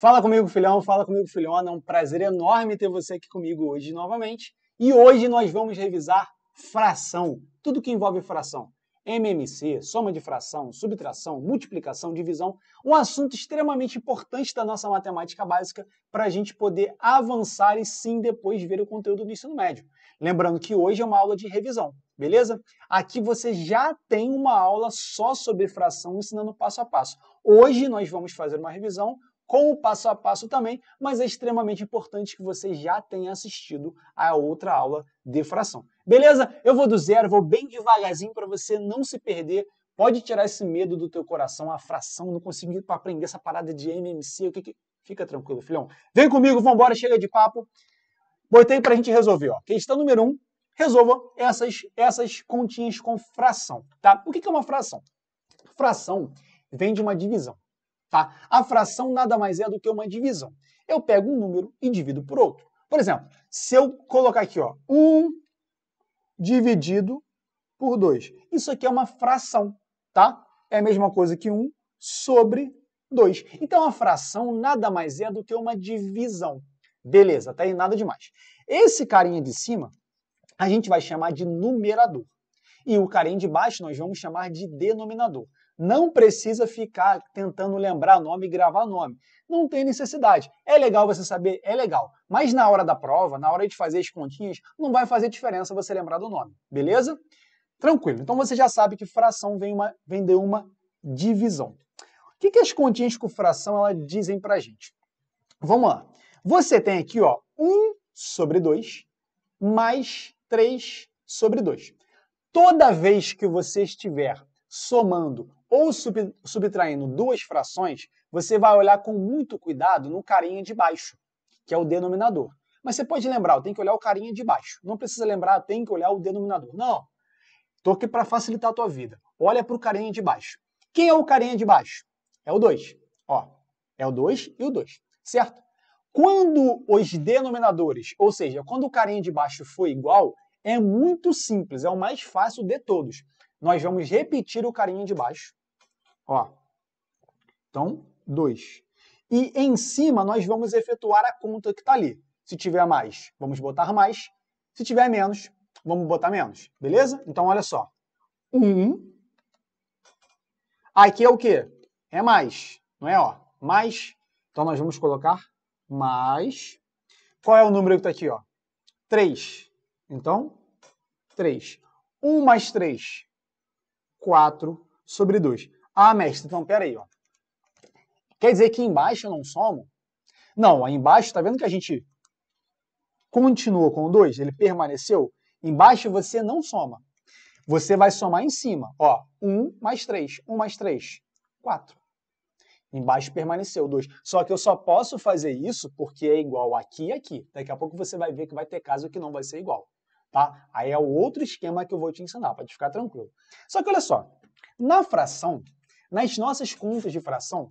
Fala comigo, filhão, fala comigo, filhona. É um prazer enorme ter você aqui comigo hoje novamente. E hoje nós vamos revisar fração, tudo que envolve fração. MMC, soma de fração, subtração, multiplicação, divisão, um assunto extremamente importante da nossa matemática básica para a gente poder avançar e sim depois ver o conteúdo do ensino médio. Lembrando que hoje é uma aula de revisão, beleza? Aqui você já tem uma aula só sobre fração ensinando passo a passo. Hoje nós vamos fazer uma revisão com o passo a passo também, mas é extremamente importante que você já tenha assistido a outra aula de fração. Beleza? Eu vou do zero, vou bem devagarzinho para você não se perder. Pode tirar esse medo do teu coração, a fração, não conseguir aprender essa parada de MMC, o que que... Fica tranquilo, filhão. Vem comigo, vambora, chega de papo. Botei para a gente resolver. Ó. Questão número um, resolva essas, essas continhas com fração. Tá? O que é uma fração? Fração vem de uma divisão. Tá? A fração nada mais é do que uma divisão. Eu pego um número e divido por outro. Por exemplo, se eu colocar aqui ó, 1 dividido por 2, isso aqui é uma fração, tá? É a mesma coisa que 1 sobre 2. Então a fração nada mais é do que uma divisão. Beleza, até tá aí nada demais. Esse carinha de cima a gente vai chamar de numerador. E o carinha de baixo nós vamos chamar de denominador. Não precisa ficar tentando lembrar nome e gravar nome. Não tem necessidade. É legal você saber, é legal. Mas na hora da prova, na hora de fazer as continhas, não vai fazer diferença você lembrar do nome, beleza? Tranquilo. Então você já sabe que fração vem, uma, vem de uma divisão. O que, que as continhas com fração elas dizem para gente? Vamos lá. Você tem aqui ó, 1 sobre 2 mais 3 sobre 2. Toda vez que você estiver somando ou sub, subtraindo duas frações, você vai olhar com muito cuidado no carinha de baixo, que é o denominador. Mas você pode lembrar, tem que olhar o carinha de baixo. Não precisa lembrar, tem que olhar o denominador. Não. Estou aqui para facilitar a tua vida. Olha para o carinha de baixo. Quem é o carinha de baixo? É o 2. Ó, é o 2 e o 2, certo? Quando os denominadores, ou seja, quando o carinha de baixo for igual, é muito simples, é o mais fácil de todos. Nós vamos repetir o carinha de baixo Ó. Então, 2. E em cima nós vamos efetuar a conta que está ali. Se tiver mais, vamos botar mais. Se tiver menos, vamos botar menos. Beleza? Então, olha só. 1. Um. Aqui é o quê? É mais, não é? Ó, mais. Então, nós vamos colocar mais. Qual é o número que está aqui? Ó? 3. Então, 3. 1 mais 3, 4 sobre 2. Ah, mestre, então peraí, ó. Quer dizer que embaixo eu não somo? Não, aí embaixo, tá vendo que a gente continua com o 2? Ele permaneceu? Embaixo você não soma. Você vai somar em cima, ó. 1 um mais 3, 1 um mais 3, 4. Embaixo permaneceu 2. Só que eu só posso fazer isso porque é igual aqui e aqui. Daqui a pouco você vai ver que vai ter caso que não vai ser igual. Tá? Aí é o outro esquema que eu vou te ensinar, para te ficar tranquilo. Só que olha só, na fração, nas nossas contas de fração,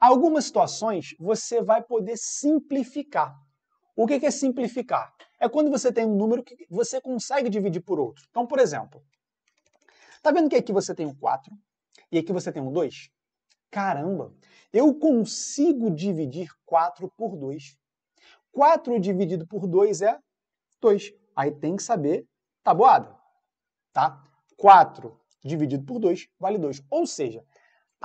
algumas situações você vai poder simplificar. O que é simplificar? É quando você tem um número que você consegue dividir por outro. Então, por exemplo, tá vendo que aqui você tem um 4 e aqui você tem um 2? Caramba, eu consigo dividir 4 por 2. 4 dividido por 2 é 2. Aí tem que saber tabuada, tá? 4 dividido por 2 vale 2. Ou seja,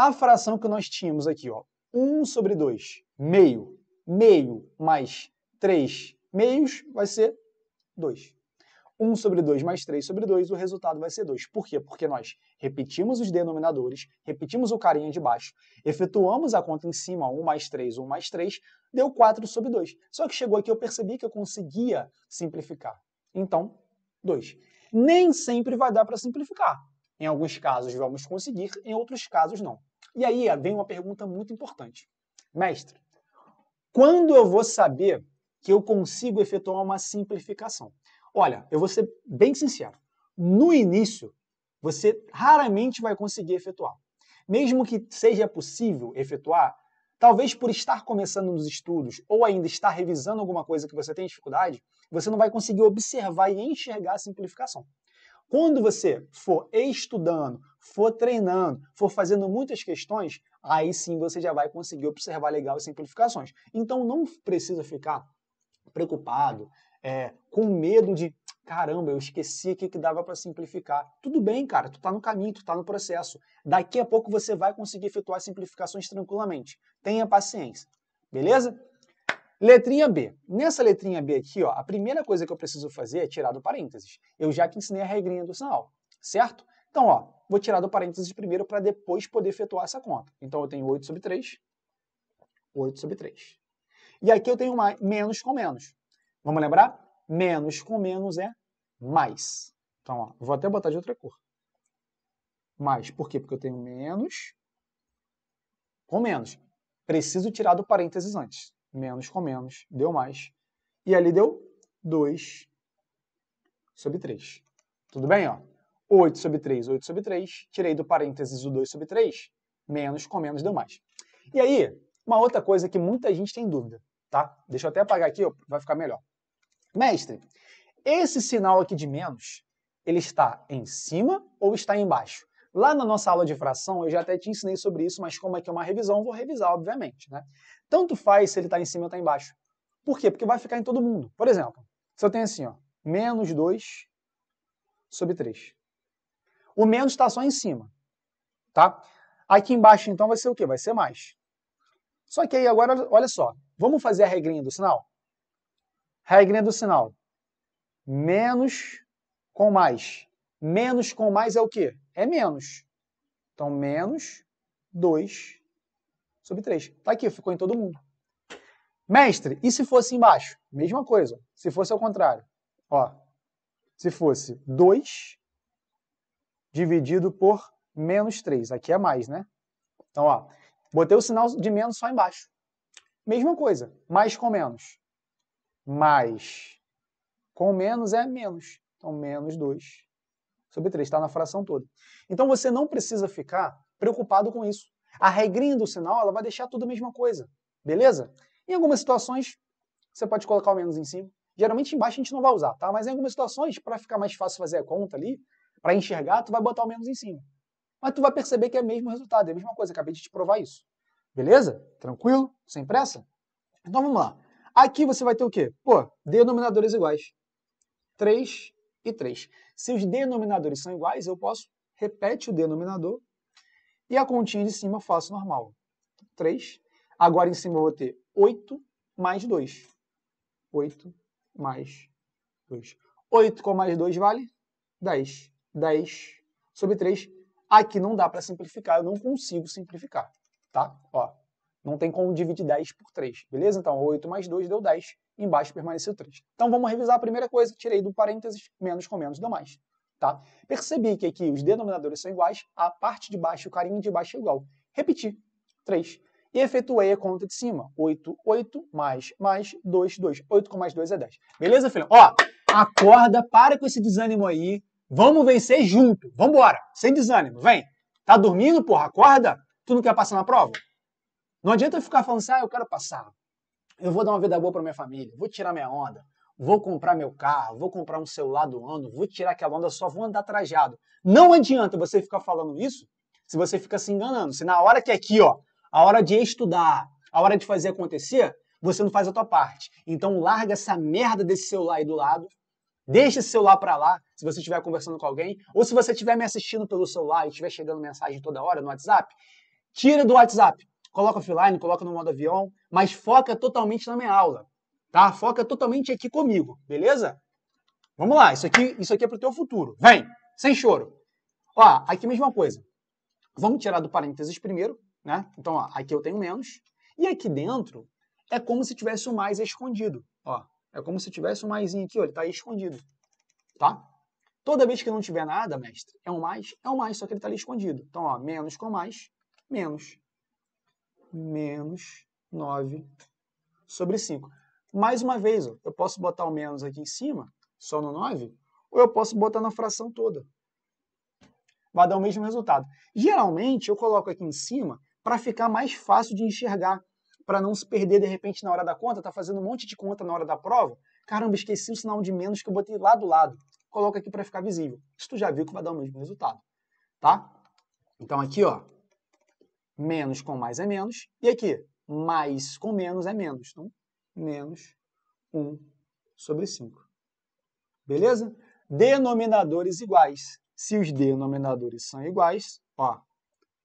a fração que nós tínhamos aqui, ó, 1 sobre 2, meio, meio mais 3 meios vai ser 2. 1 sobre 2 mais 3 sobre 2, o resultado vai ser 2. Por quê? Porque nós repetimos os denominadores, repetimos o carinha de baixo, efetuamos a conta em cima, 1 mais 3, 1 mais 3, deu 4 sobre 2. Só que chegou aqui eu percebi que eu conseguia simplificar. Então, 2. Nem sempre vai dar para simplificar. Em alguns casos vamos conseguir, em outros casos não. E aí vem uma pergunta muito importante. Mestre, quando eu vou saber que eu consigo efetuar uma simplificação? Olha, eu vou ser bem sincero. No início, você raramente vai conseguir efetuar. Mesmo que seja possível efetuar, talvez por estar começando nos estudos ou ainda estar revisando alguma coisa que você tem dificuldade, você não vai conseguir observar e enxergar a simplificação. Quando você for estudando for treinando, for fazendo muitas questões, aí sim você já vai conseguir observar legal as simplificações. Então não precisa ficar preocupado, é, com medo de caramba, eu esqueci o que, dava para simplificar. Tudo bem, cara, tu está no caminho, tu está no processo. Daqui a pouco você vai conseguir efetuar simplificações tranquilamente. Tenha paciência, beleza? Letrinha B. Nessa letrinha B aqui, ó, a primeira coisa que eu preciso fazer é tirar do parênteses. Eu já te ensinei a regrinha do sinal, certo? Então, ó, vou tirar do parênteses primeiro para depois poder efetuar essa conta. Então, eu tenho 8 sobre 3, 8 sobre 3. E aqui eu tenho mais, menos com menos. Vamos lembrar? Menos com menos é mais. Então, ó, vou até botar de outra cor. Mais. Por quê? Porque eu tenho menos com menos. Preciso tirar do parênteses antes. Menos com menos, deu mais. E ali deu 2 sobre 3. Tudo bem? Ó? 8 sobre 3, 8 sobre 3, tirei do parênteses o 2 sobre 3, menos com menos deu mais. E aí, uma outra coisa que muita gente tem dúvida, tá? Deixa eu até apagar aqui, ó, vai ficar melhor. Mestre, esse sinal aqui de menos, ele está em cima ou está embaixo? Lá na nossa aula de fração, eu já até te ensinei sobre isso, mas como aqui é, é uma revisão, vou revisar, obviamente. Né? Tanto faz se ele está em cima ou está embaixo. Por quê? Porque vai ficar em todo mundo. Por exemplo, se eu tenho assim, ó, menos 2 sobre 3. O menos está só em cima, tá? Aqui embaixo, então, vai ser o quê? Vai ser mais. Só que aí agora, olha só, vamos fazer a regrinha do sinal? Regrinha do sinal. Menos com mais. Menos com mais é o quê? É menos. Então, menos 2 sobre 3. Está aqui, ficou em todo mundo. Mestre, e se fosse embaixo? Mesma coisa. Se fosse ao contrário. Ó, se fosse 2 dividido por menos 3. Aqui é mais, né? Então, ó, botei o sinal de menos só embaixo. Mesma coisa, mais com menos. Mais com menos é menos. Então, menos 2 sobre 3, está na fração toda. Então, você não precisa ficar preocupado com isso. A regrinha do sinal ela vai deixar tudo a mesma coisa, beleza? Em algumas situações, você pode colocar o menos em cima. Geralmente embaixo a gente não vai usar, tá? Mas em algumas situações, para ficar mais fácil fazer a conta ali, para enxergar, tu vai botar o menos em cima. Mas tu vai perceber que é o mesmo resultado, é a mesma coisa, acabei de te provar isso. Beleza? Tranquilo? Sem pressa? Então vamos lá. Aqui você vai ter o quê? Pô, denominadores iguais. 3 e 3. Se os denominadores são iguais, eu posso repetir o denominador e a continha de cima eu faço normal. 3. Agora em cima eu vou ter 8 mais 2. 8 mais 2. 8 com mais 2 vale 10. 10 sobre 3. Aqui não dá para simplificar, eu não consigo simplificar, tá? Ó, não tem como dividir 10 por 3, beleza? Então, 8 mais 2 deu 10, embaixo permaneceu 3. Então, vamos revisar a primeira coisa, tirei do parênteses, menos com menos deu mais, tá? Percebi que aqui os denominadores são iguais, a parte de baixo, o carinho de baixo é igual. Repeti, 3. E efetuei a conta de cima, 8, 8, mais, mais, 2, 2. 8 com mais 2 é 10. Beleza, filhão? Ó, acorda, para com esse desânimo aí, Vamos vencer junto. Vamos embora. Sem desânimo. Vem. Tá dormindo, porra? Acorda. Tu não quer passar na prova? Não adianta ficar falando assim, ah, eu quero passar. Eu vou dar uma vida boa para minha família. Vou tirar minha onda. Vou comprar meu carro. Vou comprar um celular do ano. Vou tirar aquela onda. Só vou andar trajado. Não adianta você ficar falando isso se você fica se enganando. Se na hora que é aqui, ó, a hora de estudar, a hora de fazer acontecer, você não faz a tua parte. Então larga essa merda desse celular aí do lado Deixe esse celular para lá, se você estiver conversando com alguém, ou se você estiver me assistindo pelo celular e estiver chegando mensagem toda hora no WhatsApp, tira do WhatsApp, coloca offline, coloca no modo avião, mas foca totalmente na minha aula, tá? Foca totalmente aqui comigo, beleza? Vamos lá, isso aqui, isso aqui é pro teu futuro. Vem, sem choro. Ó, aqui a mesma coisa. Vamos tirar do parênteses primeiro, né? Então, ó, aqui eu tenho menos. E aqui dentro é como se tivesse o mais escondido, ó. É como se tivesse um maisinho aqui, ó, ele está aí escondido. Tá? Toda vez que não tiver nada, mestre, é um mais, é um mais, só que ele está ali escondido. Então, ó, menos com mais, menos. Menos 9 sobre 5. Mais uma vez, ó, eu posso botar o menos aqui em cima, só no 9, ou eu posso botar na fração toda. Vai dar o mesmo resultado. Geralmente, eu coloco aqui em cima para ficar mais fácil de enxergar para não se perder de repente na hora da conta, tá fazendo um monte de conta na hora da prova. Caramba, esqueci o sinal de menos que eu botei lá do lado. Coloca aqui para ficar visível. Isso tu já viu que vai dar o mesmo resultado, tá? Então aqui, ó, menos com mais é menos, e aqui, mais com menos é menos. Então, menos 1 sobre 5. Beleza? Denominadores iguais. Se os denominadores são iguais, ó,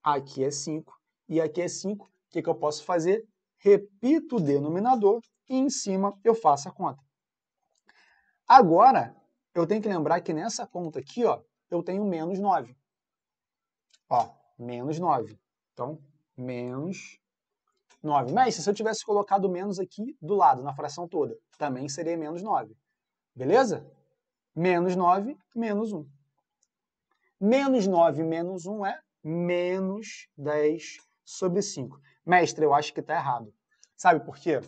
aqui é 5 e aqui é 5, o que, que eu posso fazer? repito o denominador e em cima eu faço a conta. Agora, eu tenho que lembrar que nessa conta aqui, ó, eu tenho menos 9. Ó, menos 9. Então, menos 9. Mas se eu tivesse colocado menos aqui do lado, na fração toda, também seria menos 9. Beleza? Menos 9, menos 1. Menos 9 menos 1 é menos 10 sobre 5 mestre, eu acho que está errado. Sabe por quê?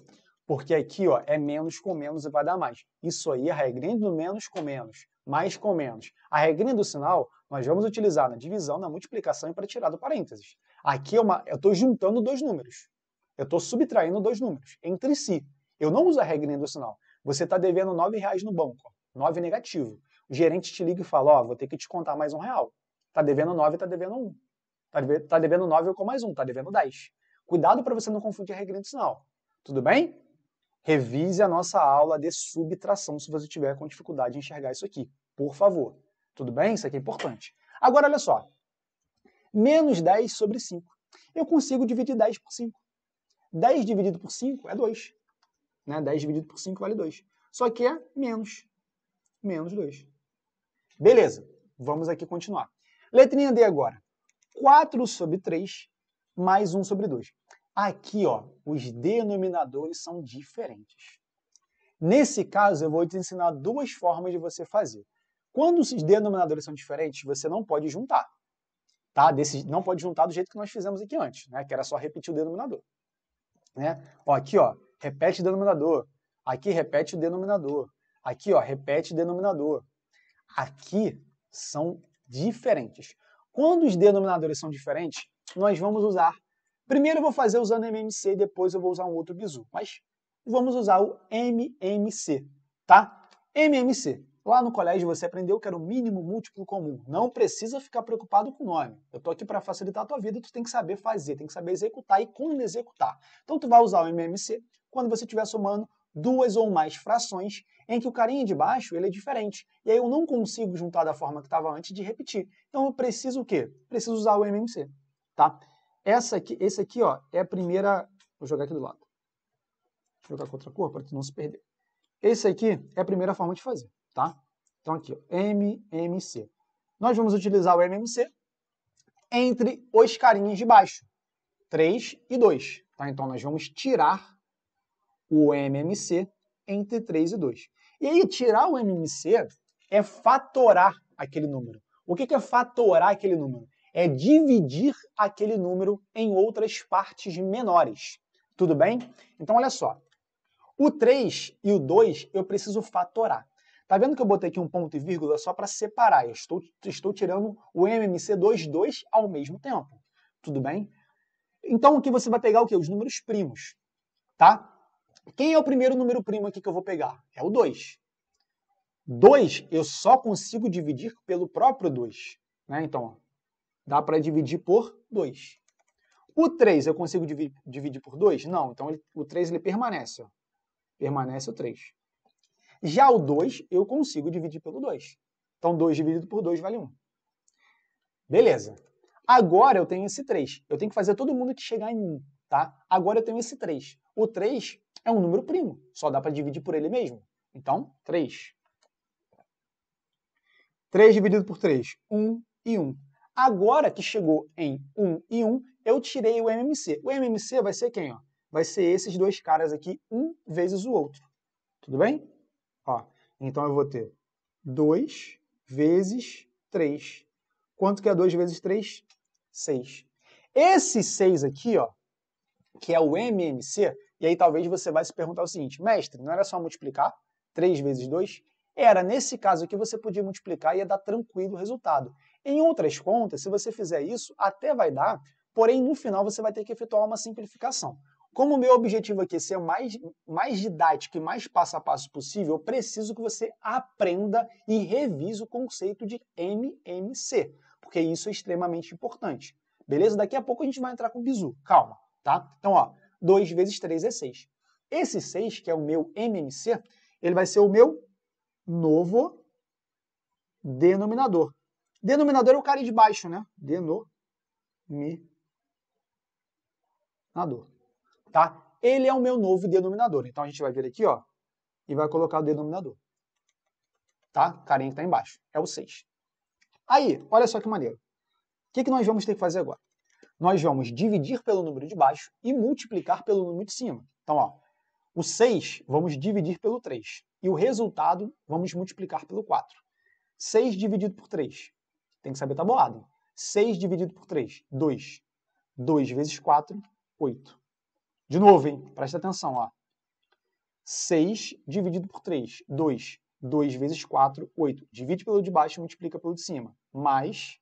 Porque aqui ó, é menos com menos e vai dar mais. Isso aí é a regrinha do menos com menos, mais com menos. A regrinha do sinal nós vamos utilizar na divisão, na multiplicação e para tirar do parênteses. Aqui é uma, eu estou juntando dois números. Eu estou subtraindo dois números entre si. Eu não uso a regrinha do sinal. Você está devendo nove reais no banco, nove negativo. O gerente te liga e fala, ó, oh, vou ter que te contar mais um real. Está devendo nove, está devendo um. Está tá devendo nove, eu com mais um, está devendo dez. Cuidado para você não confundir a regra sinal. Tudo bem? Revise a nossa aula de subtração se você tiver com dificuldade em enxergar isso aqui, por favor. Tudo bem? Isso aqui é importante. Agora, olha só. Menos 10 sobre 5. Eu consigo dividir 10 por 5. 10 dividido por 5 é 2. Né? 10 dividido por 5 vale 2. Só que é menos. Menos 2. Beleza. Vamos aqui continuar. Letrinha D agora. 4 sobre 3 mais 1 sobre 2. Aqui, ó, os denominadores são diferentes. Nesse caso, eu vou te ensinar duas formas de você fazer. Quando os denominadores são diferentes, você não pode juntar. Tá? Desse, não pode juntar do jeito que nós fizemos aqui antes, né? que era só repetir o denominador. Né? Ó, aqui, ó, repete o denominador. Aqui, repete o denominador. Aqui, ó, repete o denominador. Aqui são diferentes. Quando os denominadores são diferentes, nós vamos usar. Primeiro eu vou fazer usando MMC, depois eu vou usar um outro bizu, mas vamos usar o MMC, tá? MMC. Lá no colégio você aprendeu que era o mínimo múltiplo comum. Não precisa ficar preocupado com o nome. Eu tô aqui para facilitar a tua vida, tu tem que saber fazer, tem que saber executar e quando executar. Então tu vai usar o MMC quando você estiver somando duas ou mais frações em que o carinha de baixo ele é diferente. E aí eu não consigo juntar da forma que estava antes de repetir. Então eu preciso o quê? Preciso usar o MMC tá? Essa aqui, esse aqui, ó, é a primeira... Vou jogar aqui do lado. Vou jogar com outra cor para não se perder. Esse aqui é a primeira forma de fazer, tá? Então aqui, ó, MMC. Nós vamos utilizar o MMC entre os carinhas de baixo, 3 e 2, tá? Então nós vamos tirar o MMC entre 3 e 2. E aí, tirar o MMC é fatorar aquele número. O que é fatorar aquele número? é dividir aquele número em outras partes menores. Tudo bem? Então, olha só. O 3 e o 2 eu preciso fatorar. Tá vendo que eu botei aqui um ponto e vírgula só para separar? Eu estou, estou tirando o MMC22 ao mesmo tempo. Tudo bem? Então, aqui você vai pegar o quê? Os números primos, tá? Quem é o primeiro número primo aqui que eu vou pegar? É o 2. 2 eu só consigo dividir pelo próprio 2. Né? Então, Dá para dividir por 2. O 3 eu consigo dividir, por 2? Não, então ele, o 3 ele permanece. Ó. Permanece o 3. Já o 2 eu consigo dividir pelo 2. Então 2 dividido por 2 vale 1. Beleza. Agora eu tenho esse 3. Eu tenho que fazer todo mundo que chegar em 1, tá? Agora eu tenho esse 3. O 3 é um número primo, só dá para dividir por ele mesmo. Então, 3. 3 dividido por 3, 1 e 1. Agora que chegou em 1 e 1, eu tirei o MMC. O MMC vai ser quem? Ó? Vai ser esses dois caras aqui, um vezes o outro. Tudo bem? Ó, então eu vou ter 2 vezes 3. Quanto que é 2 vezes 3? 6. Esse 6 aqui, ó, que é o MMC, e aí talvez você vai se perguntar o seguinte, mestre, não era só multiplicar 3 vezes 2? Era, nesse caso aqui você podia multiplicar e ia dar tranquilo o resultado. Em outras contas, se você fizer isso, até vai dar, porém no final você vai ter que efetuar uma simplificação. Como o meu objetivo aqui é ser mais, mais didático e mais passo a passo possível, eu preciso que você aprenda e revise o conceito de MMC, porque isso é extremamente importante. Beleza? Daqui a pouco a gente vai entrar com o bizu, calma, tá? Então, ó, 2 vezes 3 é 6. Esse 6, que é o meu MMC, ele vai ser o meu novo denominador. Denominador é o cara de baixo, né? Denominador. Tá? Ele é o meu novo denominador. Então a gente vai vir aqui, ó, e vai colocar o denominador. Tá? O carinha que está embaixo. É o 6. Aí, olha só que maneiro. O que, que nós vamos ter que fazer agora? Nós vamos dividir pelo número de baixo e multiplicar pelo número de cima. Então, ó, o 6 vamos dividir pelo 3. E o resultado vamos multiplicar pelo 4. 6 dividido por 3. Tem que saber tabuado. Tá 6 dividido por 3, 2. 2 vezes 4, 8. De novo, hein? Presta atenção, ó. 6 dividido por 3, 2. 2 vezes 4, 8. Divide pelo de baixo e multiplica pelo de cima. Mais.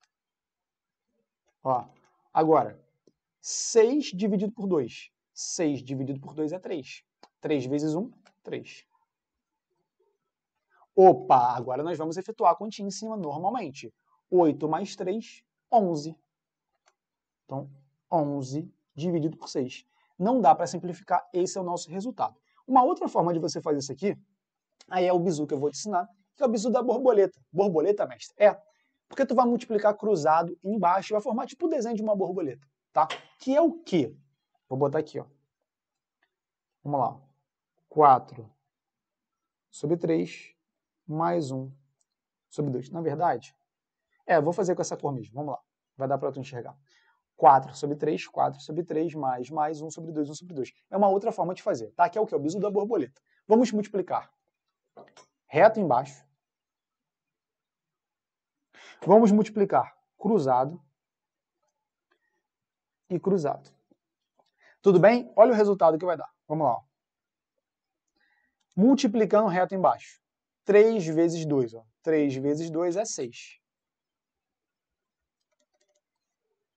Ó. Agora, 6 dividido por 2. 6 dividido por 2 é 3. 3 vezes 1, 3. Opa, agora nós vamos efetuar a continha em cima normalmente. 8 mais 3, 11. Então, 11 dividido por 6. Não dá para simplificar, esse é o nosso resultado. Uma outra forma de você fazer isso aqui, aí é o bizu que eu vou te ensinar, que é o bizu da borboleta. Borboleta, mestre? É, porque tu vai multiplicar cruzado embaixo e vai formar tipo o desenho de uma borboleta, tá? Que é o quê? Vou botar aqui, ó. Vamos lá. 4 sobre 3 mais 1 sobre 2. Na verdade, é, vou fazer com essa cor mesmo, vamos lá. Vai dar para tu enxergar. 4 sobre 3, 4 sobre 3, mais, mais 1 sobre 2, 1 sobre 2. É uma outra forma de fazer, tá? Que é o que? O biso da borboleta. Vamos multiplicar. Reto embaixo. Vamos multiplicar cruzado e cruzado. Tudo bem? Olha o resultado que vai dar. Vamos lá. Multiplicando reto embaixo. 3 vezes 2. Ó. 3 vezes 2 é 6.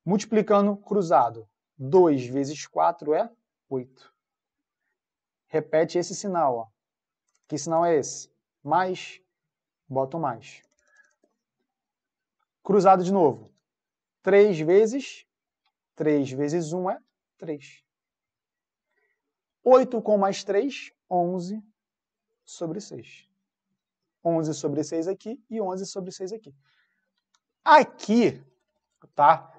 Multiplicando cruzado, 2 vezes 4 é 8. Repete esse sinal. Ó. Que sinal é esse? Mais, bota o mais. Cruzado de novo. 3 vezes, 3 vezes 1 é 3. 8 com mais 3, 11 sobre 6. 11 sobre 6 aqui e 11 sobre 6 aqui. Aqui, tá?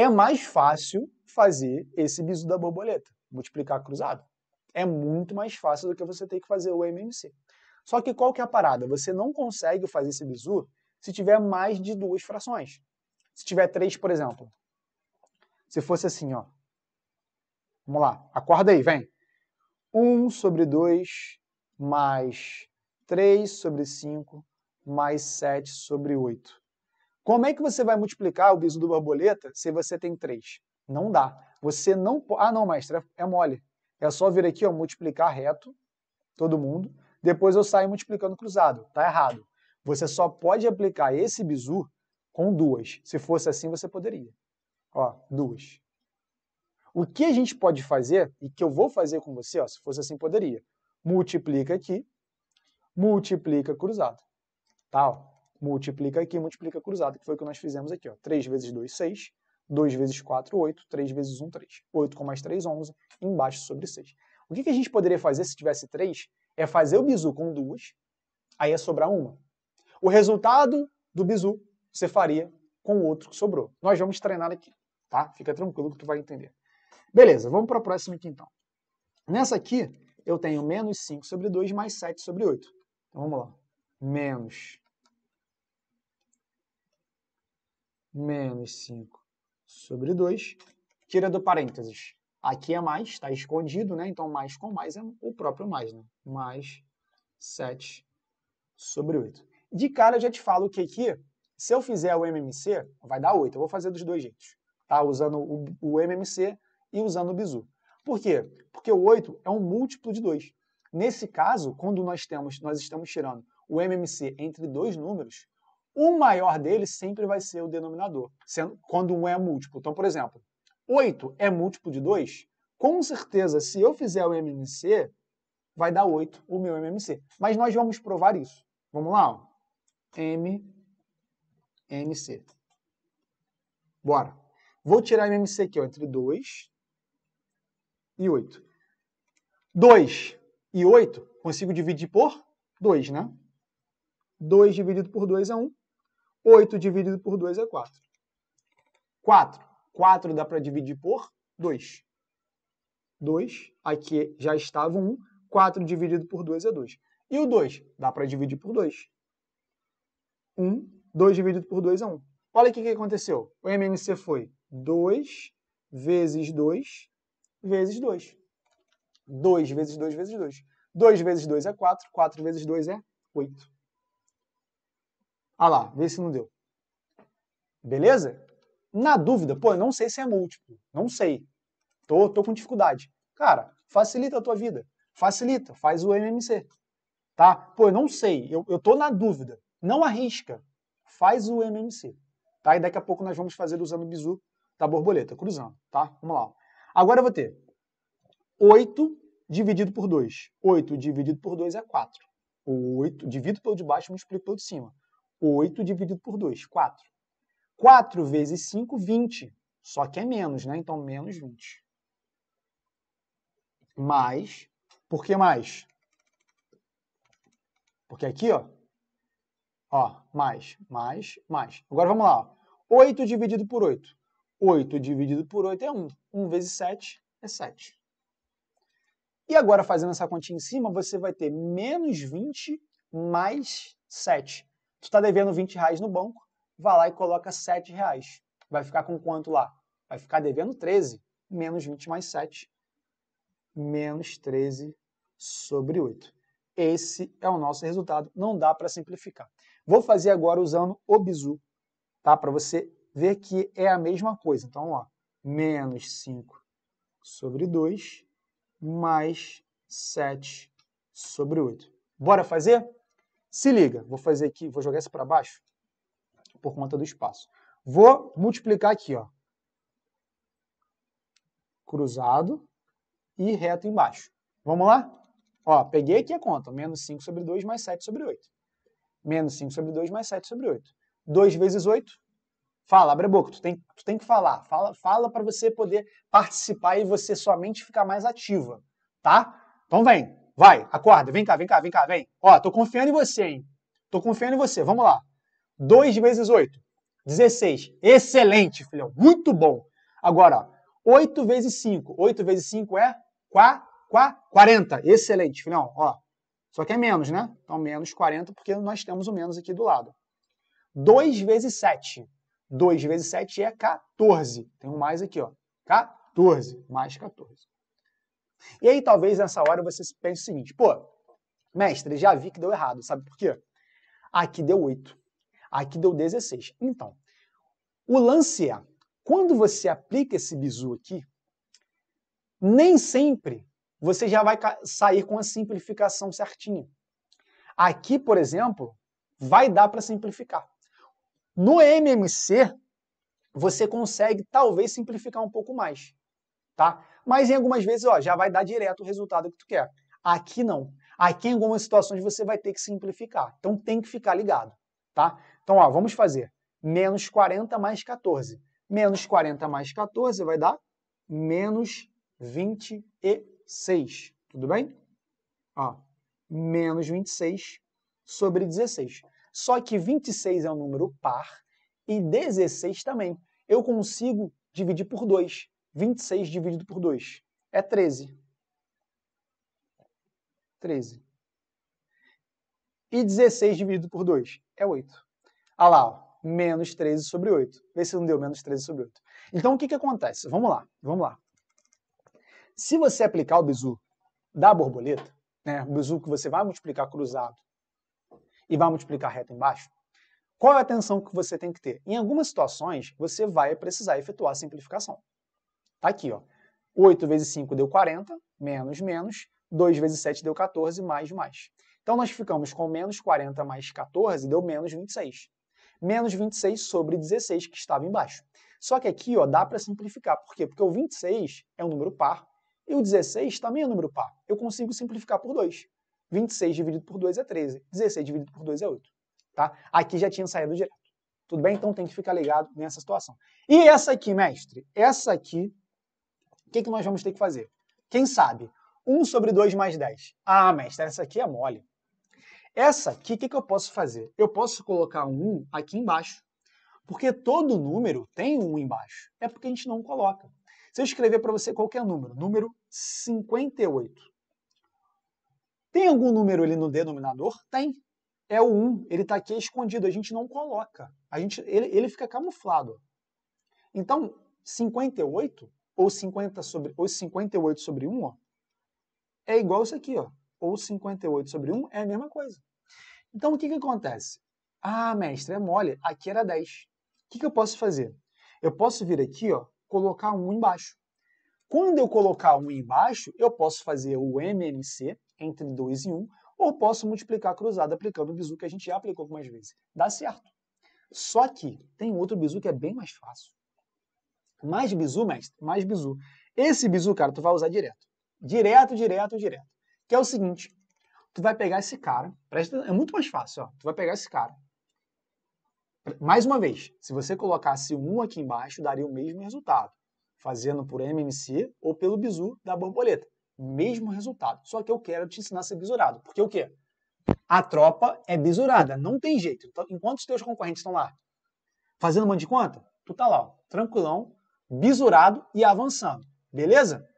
é mais fácil fazer esse bisu da borboleta, multiplicar cruzado. É muito mais fácil do que você ter que fazer o MMC. Só que qual que é a parada? Você não consegue fazer esse bisu se tiver mais de duas frações. Se tiver três, por exemplo. Se fosse assim, ó. Vamos lá, acorda aí, vem. 1 sobre 2 mais 3 sobre 5 mais 7 sobre 8. Como é que você vai multiplicar o bisu do borboleta se você tem três? Não dá. Você não pode. Ah, não, mestre, é, é mole. É só vir aqui, ó, multiplicar reto, todo mundo. Depois eu saio multiplicando cruzado. Tá errado. Você só pode aplicar esse bizu com duas. Se fosse assim, você poderia. Ó, duas. O que a gente pode fazer, e que eu vou fazer com você, ó, se fosse assim, poderia. Multiplica aqui, multiplica cruzado. Tá, ó multiplica aqui, multiplica cruzado, que foi o que nós fizemos aqui. Ó. 3 vezes 2, 6. 2 vezes 4, 8. 3 vezes 1, 3. 8 com mais 3, 11. Embaixo sobre 6. O que, que a gente poderia fazer se tivesse 3? É fazer o bizu com duas, aí ia sobrar uma. O resultado do bizu você faria com o outro que sobrou. Nós vamos treinar aqui, tá? Fica tranquilo que tu vai entender. Beleza, vamos para a próxima aqui então. Nessa aqui, eu tenho menos 5 sobre 2 mais 7 sobre 8. Então vamos lá. Menos menos 5 sobre 2, tira do parênteses. Aqui é mais, está escondido, né? Então, mais com mais é o próprio mais, né? Mais 7 sobre 8. De cara, eu já te falo que aqui, se eu fizer o MMC, vai dar 8. Eu vou fazer dos dois jeitos, tá? Usando o, o MMC e usando o bizu. Por quê? Porque o 8 é um múltiplo de 2. Nesse caso, quando nós, temos, nós estamos tirando o MMC entre dois números, o maior deles sempre vai ser o denominador, sendo, quando um é múltiplo. Então, por exemplo, 8 é múltiplo de 2? Com certeza, se eu fizer o MMC, vai dar 8 o meu MMC. Mas nós vamos provar isso. Vamos lá? Ó. MMC. Bora. Vou tirar o MMC aqui, ó, entre 2 e 8. 2 e 8, consigo dividir por 2, né? 2 dividido por 2 é 1. 8 dividido por 2 é 4. 4. 4 dá para dividir por 2. 2, aqui já estava 1. 4 dividido por 2 é 2. E o 2? Dá para dividir por 2. 1, 2 dividido por 2 é 1. Olha o que, que aconteceu. O MNC foi 2 vezes 2 vezes 2. 2 vezes 2 vezes 2. 2 vezes 2 é 4, 4 vezes 2 é 8. Ah lá, vê se não deu. Beleza? Na dúvida, pô, eu não sei se é múltiplo. Não sei. Tô, tô com dificuldade. Cara, facilita a tua vida. Facilita, faz o MMC. Tá? Pô, eu não sei, eu, eu tô na dúvida. Não arrisca. Faz o MMC. Tá? E daqui a pouco nós vamos fazer usando o bizu da borboleta, cruzando, tá? Vamos lá. Agora eu vou ter 8 dividido por 2. 8 dividido por 2 é 4. O 8, divido pelo de baixo, multiplico pelo de cima. 8 dividido por 2, 4. 4 vezes 5, 20. Só que é menos, né? Então, menos 20. Mais. Por que mais? Porque aqui, ó. Ó, mais, mais, mais. Agora vamos lá. Ó. 8 dividido por 8. 8 dividido por 8 é 1. 1 vezes 7 é 7. E agora, fazendo essa continha em cima, você vai ter menos 20 mais 7. Tu está devendo 20 reais no banco, vai lá e coloca 7 reais. Vai ficar com quanto lá? Vai ficar devendo 13, menos 20 mais 7, menos 13 sobre 8. Esse é o nosso resultado, não dá para simplificar. Vou fazer agora usando o bizu, tá? para você ver que é a mesma coisa. Então, vamos menos 5 sobre 2, mais 7 sobre 8. Bora fazer? Se liga, vou fazer aqui, vou jogar isso para baixo por conta do espaço. Vou multiplicar aqui, ó. Cruzado e reto embaixo. Vamos lá? Ó, peguei aqui a conta, menos 5 sobre 2 mais 7 sobre 8. Menos 5 sobre 2 mais 7 sobre 8. 2 vezes 8, fala, abre a boca, tu tem, tu tem que falar. Fala, fala para você poder participar e você somente ficar mais ativa, tá? Então vem. Vai, acorda, vem cá, vem cá, vem cá, vem. Ó, tô confiando em você, hein? Tô confiando em você, vamos lá. 2 vezes 8, 16. Excelente, filhão, muito bom. Agora, 8 vezes 5. 8 vezes 5 é quá, quá, 40. Excelente, filhão, ó. Só que é menos, né? Então, menos 40, porque nós temos o menos aqui do lado. 2 vezes 7. 2 vezes 7 é 14. Tem um mais aqui, ó. 14, mais 14. E aí talvez nessa hora você pense o seguinte: pô, mestre, já vi que deu errado, sabe por quê? Aqui deu 8, aqui deu 16. Então, o lance é, quando você aplica esse bizu aqui, nem sempre você já vai sair com a simplificação certinha. Aqui, por exemplo, vai dar para simplificar. No MMC, você consegue talvez simplificar um pouco mais, tá? mas em algumas vezes ó, já vai dar direto o resultado que tu quer. Aqui não. Aqui em algumas situações você vai ter que simplificar. Então tem que ficar ligado, tá? Então ó, vamos fazer menos 40 mais 14. Menos 40 mais 14 vai dar menos 26, tudo bem? Ó, menos 26 sobre 16. Só que 26 é um número par e 16 também. Eu consigo dividir por 2. 26 dividido por 2 é 13. 13. E 16 dividido por 2 é 8. Olha ah lá, ó, menos 13 sobre 8. Vê se não deu menos 13 sobre 8. Então, o que, que acontece? Vamos lá, vamos lá. Se você aplicar o bizu da borboleta, né, o bizu que você vai multiplicar cruzado e vai multiplicar reto embaixo, qual é a atenção que você tem que ter? Em algumas situações, você vai precisar efetuar a simplificação. Está aqui, ó. 8 vezes 5 deu 40, menos, menos. 2 vezes 7 deu 14, mais, mais. Então, nós ficamos com menos 40 mais 14, deu menos 26. Menos 26 sobre 16, que estava embaixo. Só que aqui ó, dá para simplificar. Por quê? Porque o 26 é um número par e o 16 também é um número par. Eu consigo simplificar por 2. 26 dividido por 2 é 13. 16 dividido por 2 é 8. Tá? Aqui já tinha saído direto. Tudo bem? Então tem que ficar ligado nessa situação. E essa aqui, mestre? Essa aqui o que, que nós vamos ter que fazer? Quem sabe? 1 sobre 2 mais 10. Ah, mestre, essa aqui é mole. Essa aqui, o que, que eu posso fazer? Eu posso colocar um 1 aqui embaixo, porque todo número tem um embaixo. É porque a gente não coloca. Se eu escrever para você qualquer número, número 58. Tem algum número ali no denominador? Tem. É o 1, ele está aqui escondido, a gente não coloca. A gente, ele, ele fica camuflado. Então, 58 ou 50 sobre, ou 58 sobre 1, ó, é igual isso aqui, ó. Ou 58 sobre 1 é a mesma coisa. Então, o que, que acontece? Ah, mestre, é mole. Aqui era 10. O que, que eu posso fazer? Eu posso vir aqui, ó, colocar 1 embaixo. Quando eu colocar 1 embaixo, eu posso fazer o MMC entre 2 e 1, ou posso multiplicar cruzado aplicando o bizu que a gente já aplicou algumas vezes. Dá certo. Só que tem outro bizu que é bem mais fácil. Mais bizu, mestre? Mais bizu. Esse bizu, cara, tu vai usar direto. Direto, direto, direto. Que é o seguinte, tu vai pegar esse cara, presta, é muito mais fácil, ó. Tu vai pegar esse cara. Mais uma vez, se você colocasse um aqui embaixo, daria o mesmo resultado. Fazendo por MMC ou pelo bizu da borboleta. Mesmo resultado. Só que eu quero te ensinar a ser bisurado. Porque o quê? A tropa é bisurada, não tem jeito. Então, enquanto os teus concorrentes estão lá fazendo um monte de conta, tu tá lá, ó, tranquilão, bisurado e avançando, beleza?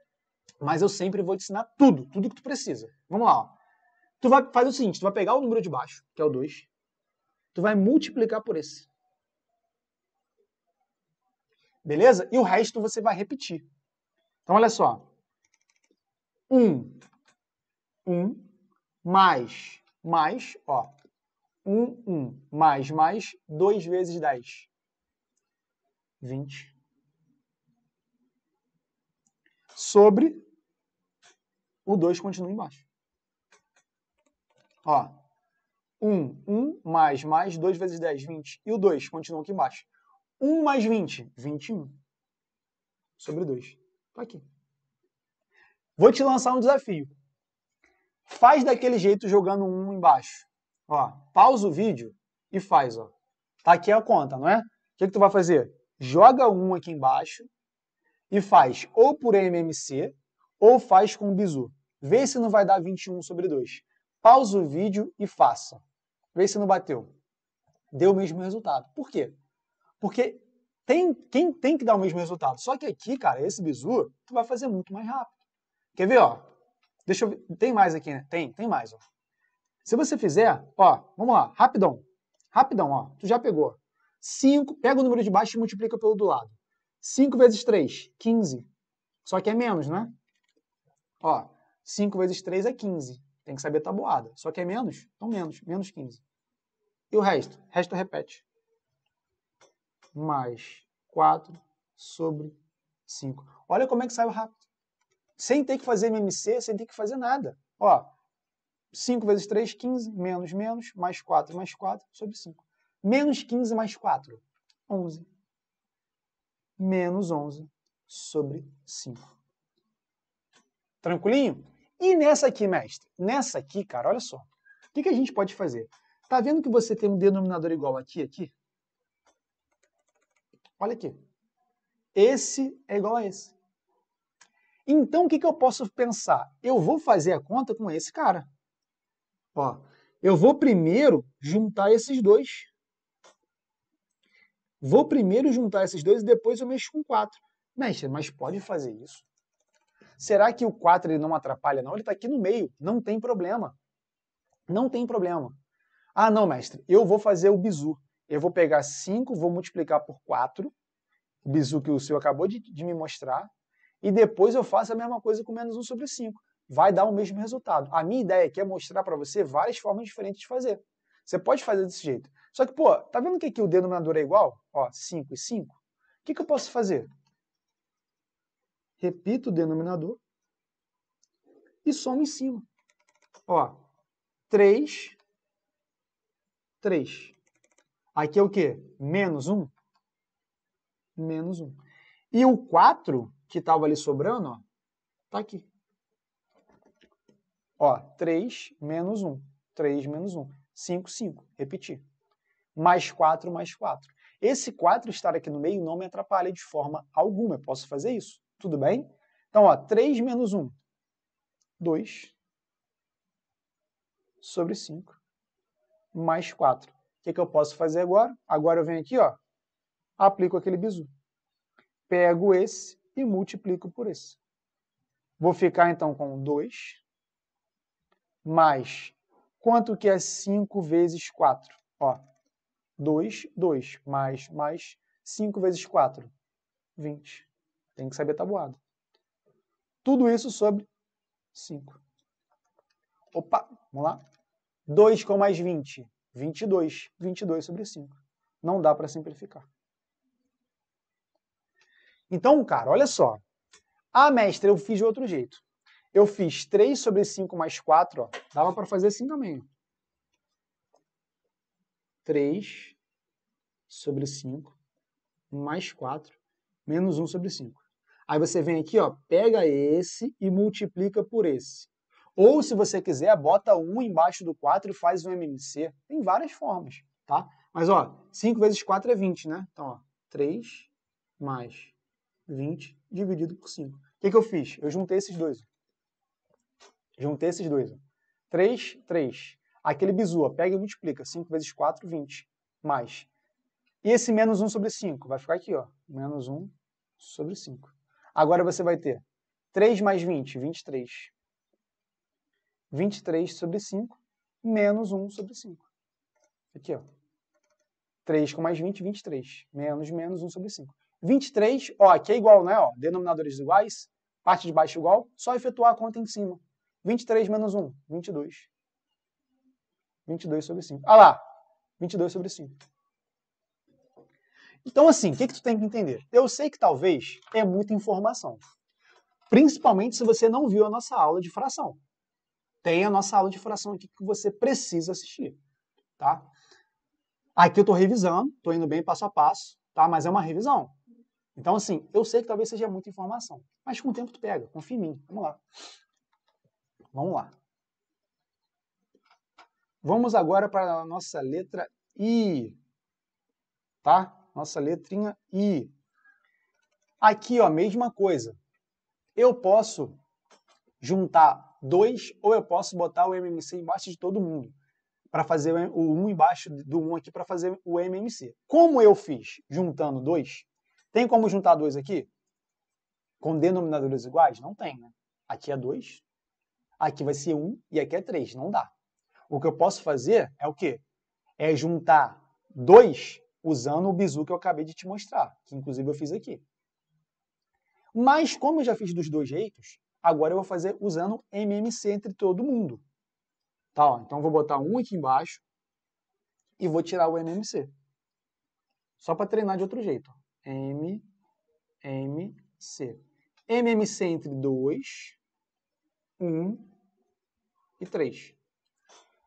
Mas eu sempre vou te ensinar tudo, tudo que tu precisa. Vamos lá, ó. Tu vai fazer o seguinte, tu vai pegar o número de baixo, que é o 2, tu vai multiplicar por esse. Beleza? E o resto você vai repetir. Então, olha só. 1, um, 1, um, mais, mais, ó. 1, um, 1, mais, mais, 2 vezes 10. 20 sobre o 2 continua embaixo. Ó, 1, 1 mais, mais 2 vezes 10, 20. E o 2 continua aqui embaixo. 1 mais 20, 21. Sobre 2. Está aqui. Vou te lançar um desafio. Faz daquele jeito jogando 1 embaixo. Ó, pausa o vídeo e faz, ó. Tá aqui a conta, não é? O que, que tu vai fazer? Joga 1 aqui embaixo e faz ou por MMC ou faz com bizu. Vê se não vai dar 21 sobre 2. Pausa o vídeo e faça. Vê se não bateu. Deu o mesmo resultado. Por quê? Porque tem, quem tem que dar o mesmo resultado. Só que aqui, cara, esse bizu, tu vai fazer muito mais rápido. Quer ver, ó? Deixa eu ver. Tem mais aqui, né? Tem, tem mais, ó. Se você fizer, ó, vamos lá, rapidão. Rapidão, ó. Tu já pegou. 5, pega o número de baixo e multiplica pelo do lado. 5 vezes 3, 15. Só que é menos, né? Ó, 5 vezes 3 é 15. Tem que saber tabuada. Só que é menos? Então menos, menos 15. E o resto? O resto repete. Mais 4 sobre 5. Olha como é que saiu rápido. Sem ter que fazer MMC, sem ter que fazer nada. Ó, 5 vezes 3, 15, menos, menos, mais 4, mais 4, sobre 5. Menos 15 mais 4, 11 menos 11 sobre 5. Tranquilinho? E nessa aqui, mestre? Nessa aqui, cara, olha só. O que, que a gente pode fazer? Tá vendo que você tem um denominador igual aqui aqui? Olha aqui. Esse é igual a esse. Então, o que, que eu posso pensar? Eu vou fazer a conta com esse cara. Ó, eu vou primeiro juntar esses dois Vou primeiro juntar esses dois e depois eu mexo com 4. Mestre, mas pode fazer isso? Será que o 4 ele não atrapalha? Não, ele está aqui no meio, não tem problema. Não tem problema. Ah, não, mestre, eu vou fazer o bizu. Eu vou pegar 5, vou multiplicar por 4, o bizu que o senhor acabou de, de, me mostrar, e depois eu faço a mesma coisa com menos 1 sobre 5. Vai dar o mesmo resultado. A minha ideia aqui é mostrar para você várias formas diferentes de fazer. Você pode fazer desse jeito. Só que, pô, tá vendo que aqui o denominador é igual? Ó, 5 e 5. O que, que eu posso fazer? Repito o denominador e somo em cima. Ó, 3, 3. Aqui é o quê? Menos 1? Menos 1. E o 4, que estava ali sobrando, ó, tá aqui. Ó, 3 menos 1. 3 menos 1. 5, 5. Repetir mais 4, mais 4. Esse 4 estar aqui no meio não me atrapalha de forma alguma, eu posso fazer isso, tudo bem? Então, ó, 3 menos 1, 2 sobre 5, mais 4. O que, que eu posso fazer agora? Agora eu venho aqui, ó, aplico aquele bizu. Pego esse e multiplico por esse. Vou ficar, então, com 2 mais... Quanto que é 5 vezes 4? 2, 2, mais, mais, 5 vezes 4, 20. Tem que saber tabuado. Tudo isso sobre 5. Opa, vamos lá. 2 com mais 20, 22. 22 sobre 5. Não dá para simplificar. Então, cara, olha só. Ah, mestre, eu fiz de outro jeito. Eu fiz 3 sobre 5 mais 4, ó. Dava para fazer assim também. 3 sobre 5, mais 4, menos 1 sobre 5. Aí você vem aqui, ó, pega esse e multiplica por esse. Ou, se você quiser, bota 1 embaixo do 4 e faz um MMC. Tem várias formas, tá? Mas, ó, 5 vezes 4 é 20, né? Então, ó, 3 mais 20 dividido por 5. O que, que eu fiz? Eu juntei esses dois. Juntei esses dois. 3, 3. Aquele bisua, pega e multiplica. 5 vezes 4, 20. Mais. E esse menos 1 sobre 5? Vai ficar aqui, ó. Menos 1 sobre 5. Agora você vai ter 3 mais 20, 23. 23 sobre 5, menos 1 sobre 5. Aqui, ó. 3 com mais 20, 23. Menos, menos 1 sobre 5. 23, ó, aqui é igual, né? Ó, denominadores iguais, parte de baixo igual, só efetuar a conta em cima. 23 menos 1, 22. 22 sobre 5. Ah lá, 22 sobre 5. Então, assim, o que, que tu tem que entender? Eu sei que talvez é muita informação. Principalmente se você não viu a nossa aula de fração. Tem a nossa aula de fração aqui que você precisa assistir, tá? Aqui eu estou revisando, estou indo bem passo a passo, tá? Mas é uma revisão. Então, assim, eu sei que talvez seja muita informação. Mas com o tempo tu pega, confia em mim. Vamos lá. Vamos lá. Vamos agora para a nossa letra I, tá? Nossa letrinha I. Aqui, ó, mesma coisa. Eu posso juntar dois ou eu posso botar o MMC embaixo de todo mundo para fazer o 1 um embaixo do 1 um aqui para fazer o MMC. Como eu fiz juntando dois, tem como juntar dois aqui? Com denominadores iguais? Não tem, né? Aqui é 2, aqui vai ser 1 um, e aqui é 3. Não dá. O que eu posso fazer é o quê? É juntar dois usando o bizu que eu acabei de te mostrar, que inclusive eu fiz aqui. Mas, como eu já fiz dos dois jeitos, agora eu vou fazer usando MMC entre todo mundo. Tá, ó, então vou botar um aqui embaixo e vou tirar o MMC. Só para treinar de outro jeito. MMC, M, M, C. MMC entre 2, 1 um, e 3.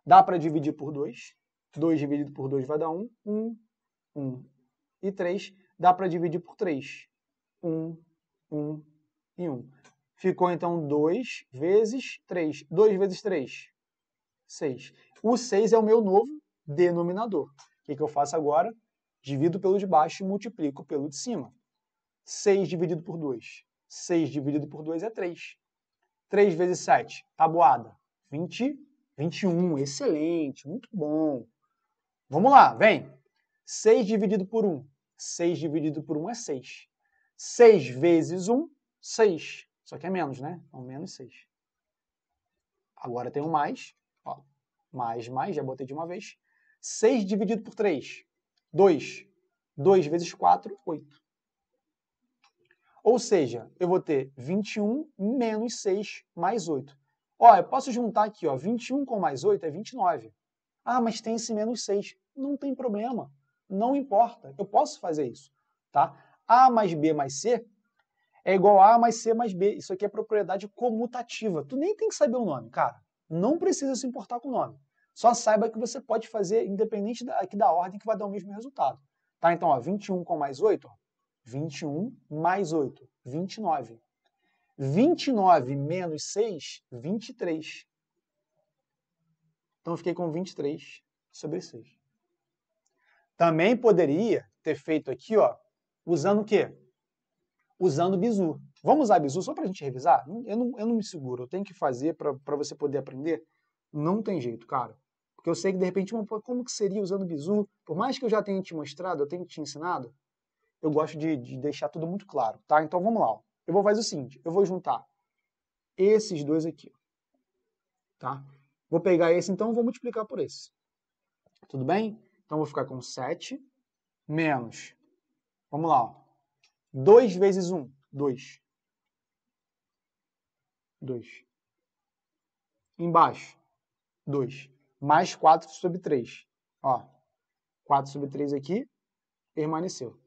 Dá para dividir por 2. 2 dividido por 2 vai dar 1. 1, 1 e 3. Dá para dividir por 3. 1, 1 e 1. Ficou, então, 2 vezes 3. 2 vezes 3, 6. O 6 é o meu novo denominador. O que, que eu faço agora? Divido pelo de baixo e multiplico pelo de cima. 6 dividido por 2. 6 dividido por 2 é 3. 3 vezes 7, tabuada, 20 21, excelente, muito bom. Vamos lá, vem. 6 dividido por 1. 6 dividido por 1 é 6. 6 vezes 1, 6. Só que é menos, né? Então, menos 6. Agora tem um mais. Ó, mais, mais, já botei de uma vez. 6 dividido por 3, 2. 2 vezes 4, 8. Ou seja, eu vou ter 21 menos 6 mais 8. Ó, eu posso juntar aqui, ó, 21 com mais 8 é 29. Ah, mas tem esse menos 6. Não tem problema, não importa, eu posso fazer isso, tá? A mais B mais C é igual a A mais C mais B. Isso aqui é propriedade comutativa. Tu nem tem que saber o nome, cara. Não precisa se importar com o nome. Só saiba que você pode fazer independente aqui da ordem que vai dar o mesmo resultado. Tá? Então, ó, 21 com mais 8, ó, 21 mais 8, 29. 29 menos 6, 23. Então, fiquei com 23 sobre 6. Também poderia ter feito aqui, ó, usando o quê? Usando bizu. Vamos usar bizu só para a gente revisar? Eu não, eu não me seguro, eu tenho que fazer para você poder aprender. Não tem jeito, cara. Porque eu sei que, de repente, como que seria usando bizu? Por mais que eu já tenha te mostrado, eu tenho te ensinado, eu gosto de, de deixar tudo muito claro, tá? Então, vamos lá. Ó. Eu vou fazer o seguinte, eu vou juntar esses dois aqui, tá? Vou pegar esse, então, vou multiplicar por esse. Tudo bem? Então, vou ficar com 7 menos, vamos lá, 2 vezes 1, 2. 2. Embaixo, 2. Mais 4 sobre 3. Ó, 4 sobre 3 aqui, permaneceu.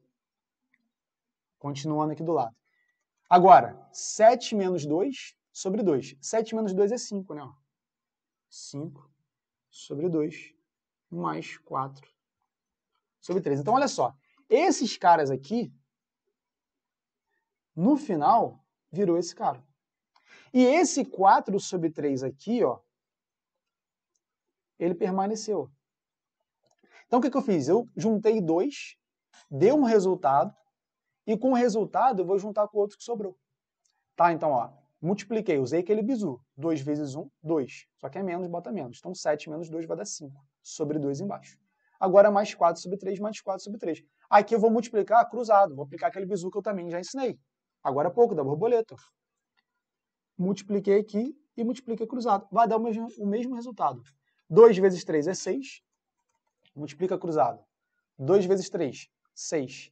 Continuando aqui do lado. Agora, 7 menos 2 sobre 2. 7 menos 2 é 5, né? 5 sobre 2 mais 4 sobre 3. Então, olha só. Esses caras aqui, no final, virou esse cara. E esse 4 sobre 3 aqui, ó, ele permaneceu. Então, o que, que eu fiz? Eu juntei 2, deu um resultado, e com o resultado, eu vou juntar com o outro que sobrou. Tá? Então, ó, multipliquei, usei aquele bizu. 2 vezes 1, 2. Só que é menos, bota menos. Então, 7 menos 2 vai dar 5, sobre 2 embaixo. Agora, mais 4 sobre 3, mais 4 sobre 3. Aqui eu vou multiplicar cruzado, vou aplicar aquele bizu que eu também já ensinei. Agora há pouco, da borboleta. Multipliquei aqui e multipliquei cruzado. Vai dar o mesmo, o mesmo resultado. 2 vezes 3 é 6. Multiplica cruzado. 2 vezes 3, 6.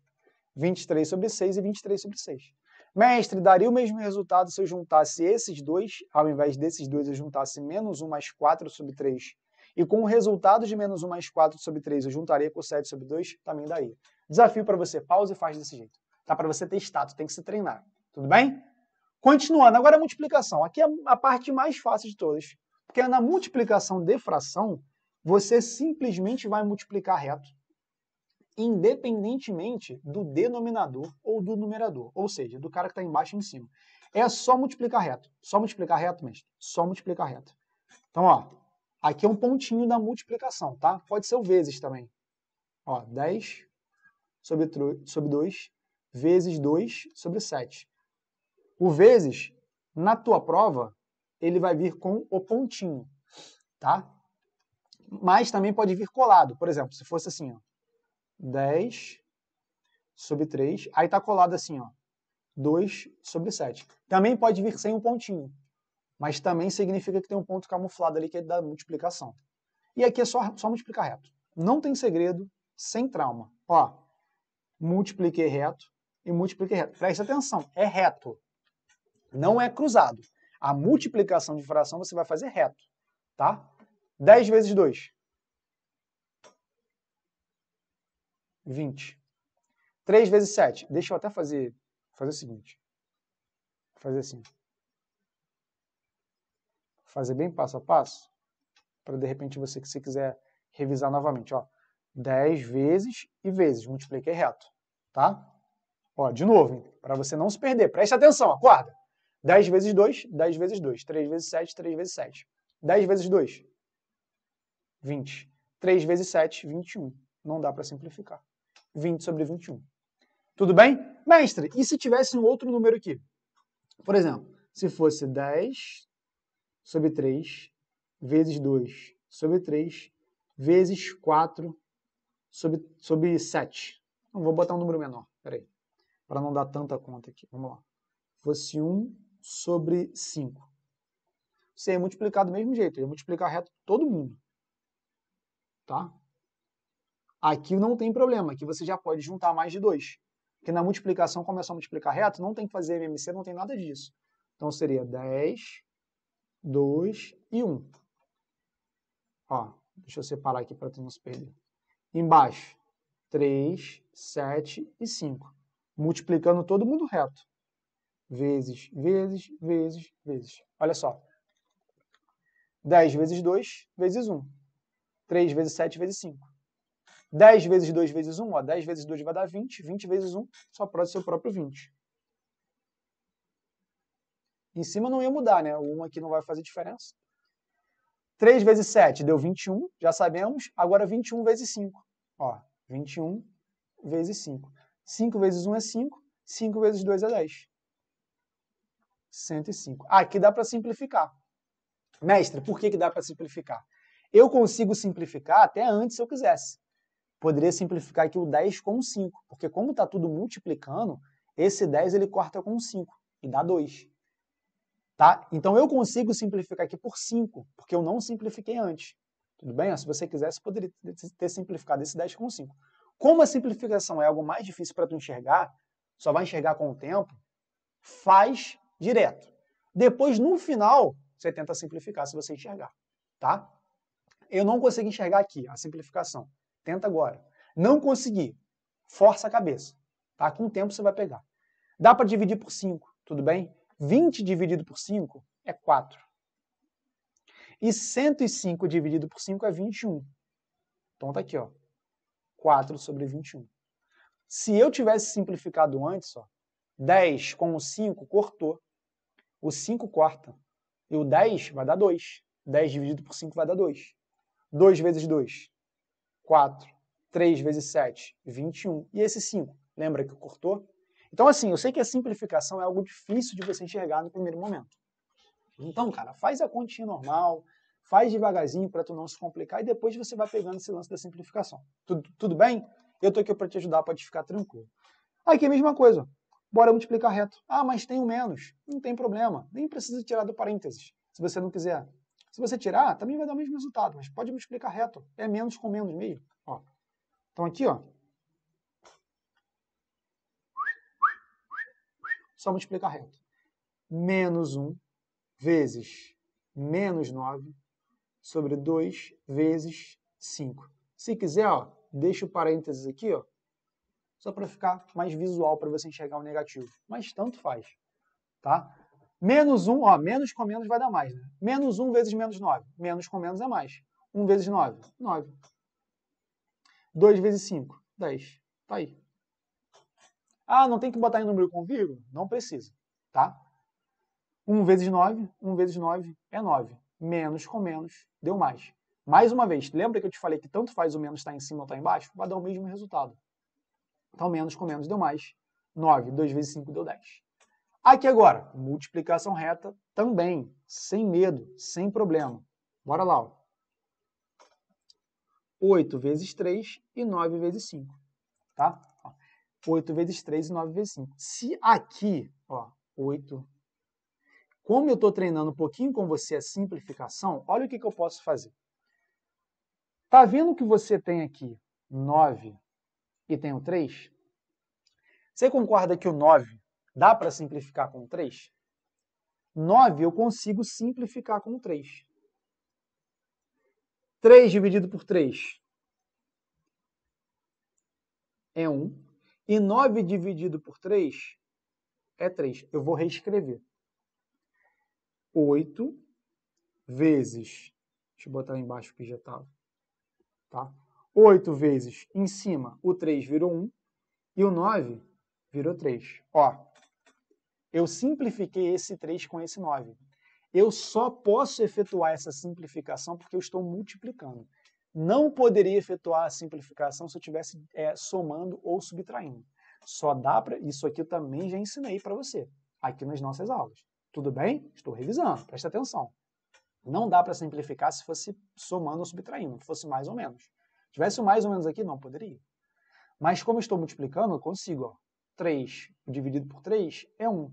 23 sobre 6 e 23 sobre 6. Mestre, daria o mesmo resultado se eu juntasse esses dois, ao invés desses dois eu juntasse menos 1 mais 4 sobre 3, e com o resultado de menos 1 mais 4 sobre 3 eu juntaria com 7 sobre 2, também daria. Desafio para você, pausa e faz desse jeito. Tá para você ter tu tem que se treinar. Tudo bem? Continuando, agora a multiplicação. Aqui é a parte mais fácil de todas, porque na multiplicação de fração, você simplesmente vai multiplicar reto independentemente do denominador ou do numerador, ou seja, do cara que está embaixo e em cima. É só multiplicar reto. Só multiplicar reto, mestre. Só multiplicar reto. Então, ó, aqui é um pontinho da multiplicação, tá? Pode ser o vezes também. Ó, 10 sobre, sobre 2 vezes 2 sobre 7. O vezes, na tua prova, ele vai vir com o pontinho, tá? Mas também pode vir colado. Por exemplo, se fosse assim, ó, 10 sobre 3. Aí está colado assim, ó, 2 sobre 7. Também pode vir sem um pontinho, mas também significa que tem um ponto camuflado ali que é da multiplicação. E aqui é só, só multiplicar reto. Não tem segredo, sem trauma. Ó, multipliquei reto e multipliquei reto. Preste atenção, é reto, não é cruzado. A multiplicação de fração você vai fazer reto, tá? 10 vezes 2, 20. 3 vezes 7. Deixa eu até fazer, fazer o seguinte. Vou fazer assim. Vou fazer bem passo a passo, para de repente você, se quiser revisar novamente. Ó, 10 vezes e vezes. Multipliquei reto. Tá? Ó, de novo, para você não se perder. Preste atenção, acorda. 10 vezes 2, 10 vezes 2. 3 vezes 7, 3 vezes 7. 10 vezes 2, 20. 3 vezes 7, 21. Não dá para simplificar. 20 sobre 21. Tudo bem? Mestre, e se tivesse um outro número aqui? Por exemplo, se fosse 10 sobre 3 vezes 2 sobre 3 vezes 4 sobre, sobre 7. Não vou botar um número menor, peraí, para não dar tanta conta aqui. Vamos lá. Fosse 1 sobre 5. Você ia é multiplicar do mesmo jeito, ia multiplicar reto todo mundo. Tá? Aqui não tem problema, aqui você já pode juntar mais de dois. Porque na multiplicação, como a é multiplicar reto, não tem que fazer MMC, não tem nada disso. Então seria 10, 2 e 1. Ó, deixa eu separar aqui para não se perder. Embaixo, 3, 7 e 5. Multiplicando todo mundo reto. Vezes, vezes, vezes, vezes. Olha só. 10 vezes 2, vezes 1. 3 vezes 7, vezes 5. 10 vezes 2 vezes 1, ó, 10 vezes 2 vai dar 20, 20 vezes 1 só pode ser o próprio 20. Em cima não ia mudar, né? O 1 aqui não vai fazer diferença. 3 vezes 7 deu 21, já sabemos. Agora 21 vezes 5. Ó, 21 vezes 5. 5 vezes 1 é 5, 5 vezes 2 é 10. 105. Ah, aqui dá para simplificar. Mestre, por que, que dá para simplificar? Eu consigo simplificar até antes se eu quisesse poderia simplificar aqui o 10 com 5, porque como está tudo multiplicando, esse 10 ele corta com 5 e dá 2. Tá? Então eu consigo simplificar aqui por 5, porque eu não simplifiquei antes. Tudo bem? Se você quisesse, poderia ter simplificado esse 10 com 5. Como a simplificação é algo mais difícil para tu enxergar, só vai enxergar com o tempo, faz direto. Depois, no final, você tenta simplificar se você enxergar, tá? Eu não consegui enxergar aqui a simplificação. Tenta agora. Não consegui. força a cabeça. Tá? Com o tempo você vai pegar. Dá para dividir por 5, tudo bem? 20 dividido por 5 é 4. E 105 dividido por 5 é 21. Então tá aqui, ó. 4 sobre 21. Se eu tivesse simplificado antes, ó, 10 com o 5 cortou. O 5 corta. E o 10 vai dar 2. 10 dividido por 5 vai dar 2. 2 vezes 2, 4, 3 vezes 7, 21. E esse 5, lembra que cortou? Então, assim, eu sei que a simplificação é algo difícil de você enxergar no primeiro momento. Então, cara, faz a continha normal, faz devagarzinho para tu não se complicar e depois você vai pegando esse lance da simplificação. Tudo, tudo bem? Eu tô aqui para te ajudar, pode ficar tranquilo. Aqui a mesma coisa. Bora multiplicar reto. Ah, mas tem um menos. Não tem problema. Nem precisa tirar do parênteses, se você não quiser. Se você tirar, também vai dar o mesmo resultado, mas pode multiplicar reto. É menos com menos meio. Ó. Então aqui, ó. Só multiplicar reto. Menos 1 vezes menos 9 sobre 2 vezes 5. Se quiser, ó, deixa o parênteses aqui, ó, só para ficar mais visual para você enxergar o negativo. Mas tanto faz, tá? Menos 1, ó, menos com menos vai dar mais, né? Menos 1 vezes menos 9. Menos com menos é mais. 1 vezes 9, 9. 2 vezes 5, 10. Tá aí. Ah, não tem que botar em número com vírgula? Não precisa, tá? 1 vezes 9, 1 vezes 9 é 9. Menos com menos deu mais. Mais uma vez, lembra que eu te falei que tanto faz o menos estar tá em cima ou estar tá embaixo? Vai dar o mesmo resultado. Então, menos com menos deu mais. 9, 2 vezes 5 deu 10. Aqui agora, multiplicação reta também, sem medo, sem problema. Bora lá. Ó. 8 vezes 3 e 9 vezes 5, tá? 8 vezes 3 e 9 vezes 5. Se aqui, ó, 8... Como eu estou treinando um pouquinho com você a simplificação, olha o que, que eu posso fazer. Tá vendo que você tem aqui 9 e tem o 3? Você concorda que o 9 Dá para simplificar com 3? 9 eu consigo simplificar com 3. 3 dividido por 3 é 1. E 9 dividido por 3 é 3. Eu vou reescrever. 8 vezes. Deixa eu botar embaixo o que já estava. Tá? 8 tá? vezes em cima o 3 virou 1 e o 9 virou 3. Ó, eu simplifiquei esse 3 com esse 9. Eu só posso efetuar essa simplificação porque eu estou multiplicando. Não poderia efetuar a simplificação se eu estivesse é, somando ou subtraindo. Só dá para. Isso aqui eu também já ensinei para você, aqui nas nossas aulas. Tudo bem? Estou revisando, presta atenção. Não dá para simplificar se fosse somando ou subtraindo, fosse mais ou menos. Se tivesse o mais ou menos aqui, não poderia. Mas como eu estou multiplicando, eu consigo. Ó, 3 dividido por 3 é 1.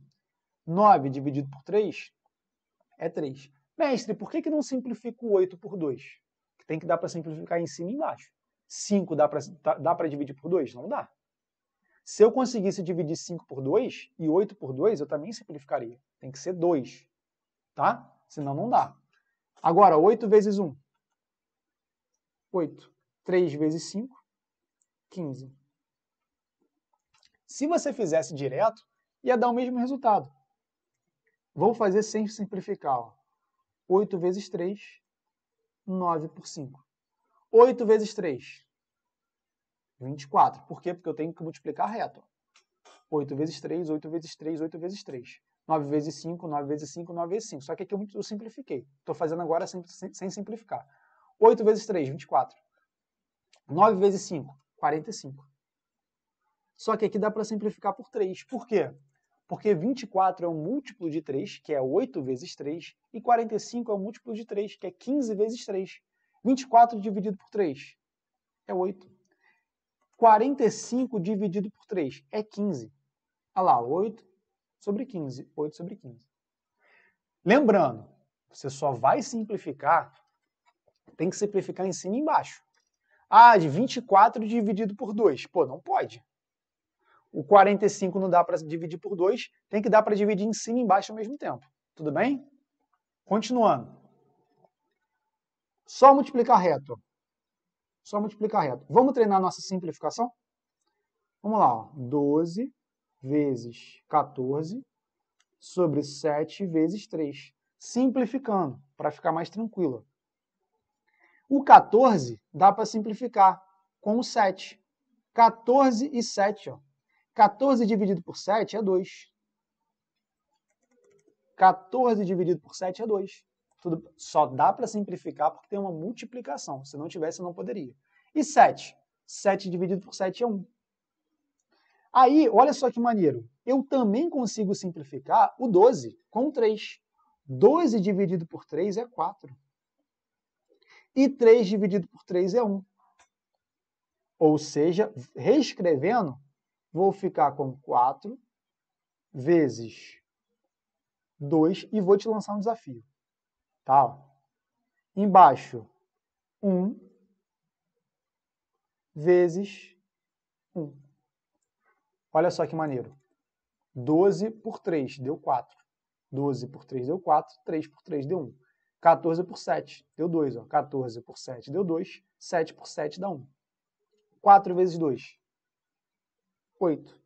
9 dividido por 3 é 3. Mestre, por que, que não simplifica o 8 por 2? Tem que dar para simplificar em cima e embaixo. 5 dá para tá, dá dividir por 2? Não dá. Se eu conseguisse dividir 5 por 2 e 8 por 2, eu também simplificaria. Tem que ser 2, tá? Senão não dá. Agora, 8 vezes 1. 8. 3 vezes 5, 15. Se você fizesse direto, ia dar o mesmo resultado. Vamos fazer sem simplificar. 8 vezes 3, 9 por 5. 8 vezes 3, 24. Por quê? Porque eu tenho que multiplicar reto. 8 vezes 3, 8 vezes 3, 8 vezes 3. 9 vezes 5, 9 vezes 5, 9 vezes 5. Só que aqui eu, simplifiquei. Estou fazendo agora sem, sem simplificar. 8 vezes 3, 24. 9 vezes 5, 45. Só que aqui dá para simplificar por 3. Por quê? porque 24 é um múltiplo de 3, que é 8 vezes 3, e 45 é um múltiplo de 3, que é 15 vezes 3. 24 dividido por 3 é 8. 45 dividido por 3 é 15. Olha lá, 8 sobre 15, 8 sobre 15. Lembrando, você só vai simplificar, tem que simplificar em cima e embaixo. Ah, de 24 dividido por 2. Pô, não pode. O 45 não dá para dividir por 2, tem que dar para dividir em cima e embaixo ao mesmo tempo. Tudo bem? Continuando. Só multiplicar reto. Só multiplicar reto. Vamos treinar nossa simplificação? Vamos lá. Ó. 12 vezes 14 sobre 7 vezes 3. Simplificando, para ficar mais tranquilo. O 14 dá para simplificar com o 7. 14 e 7, ó. 14 dividido por 7 é 2. 14 dividido por 7 é 2. Tudo, só dá para simplificar porque tem uma multiplicação. Se não tivesse, não poderia. E 7? 7 dividido por 7 é 1. Aí, olha só que maneiro. Eu também consigo simplificar o 12 com 3. 12 dividido por 3 é 4. E 3 dividido por 3 é 1. Ou seja, reescrevendo, vou ficar com 4 vezes 2 e vou te lançar um desafio. Tá? Embaixo, 1 vezes 1. Olha só que maneiro. 12 por 3 deu 4. 12 por 3 deu 4, 3 por 3 deu 1. 14 por 7 deu 2, ó. 14 por 7 deu 2, 7 por 7 dá 1. 4 vezes 2, 8.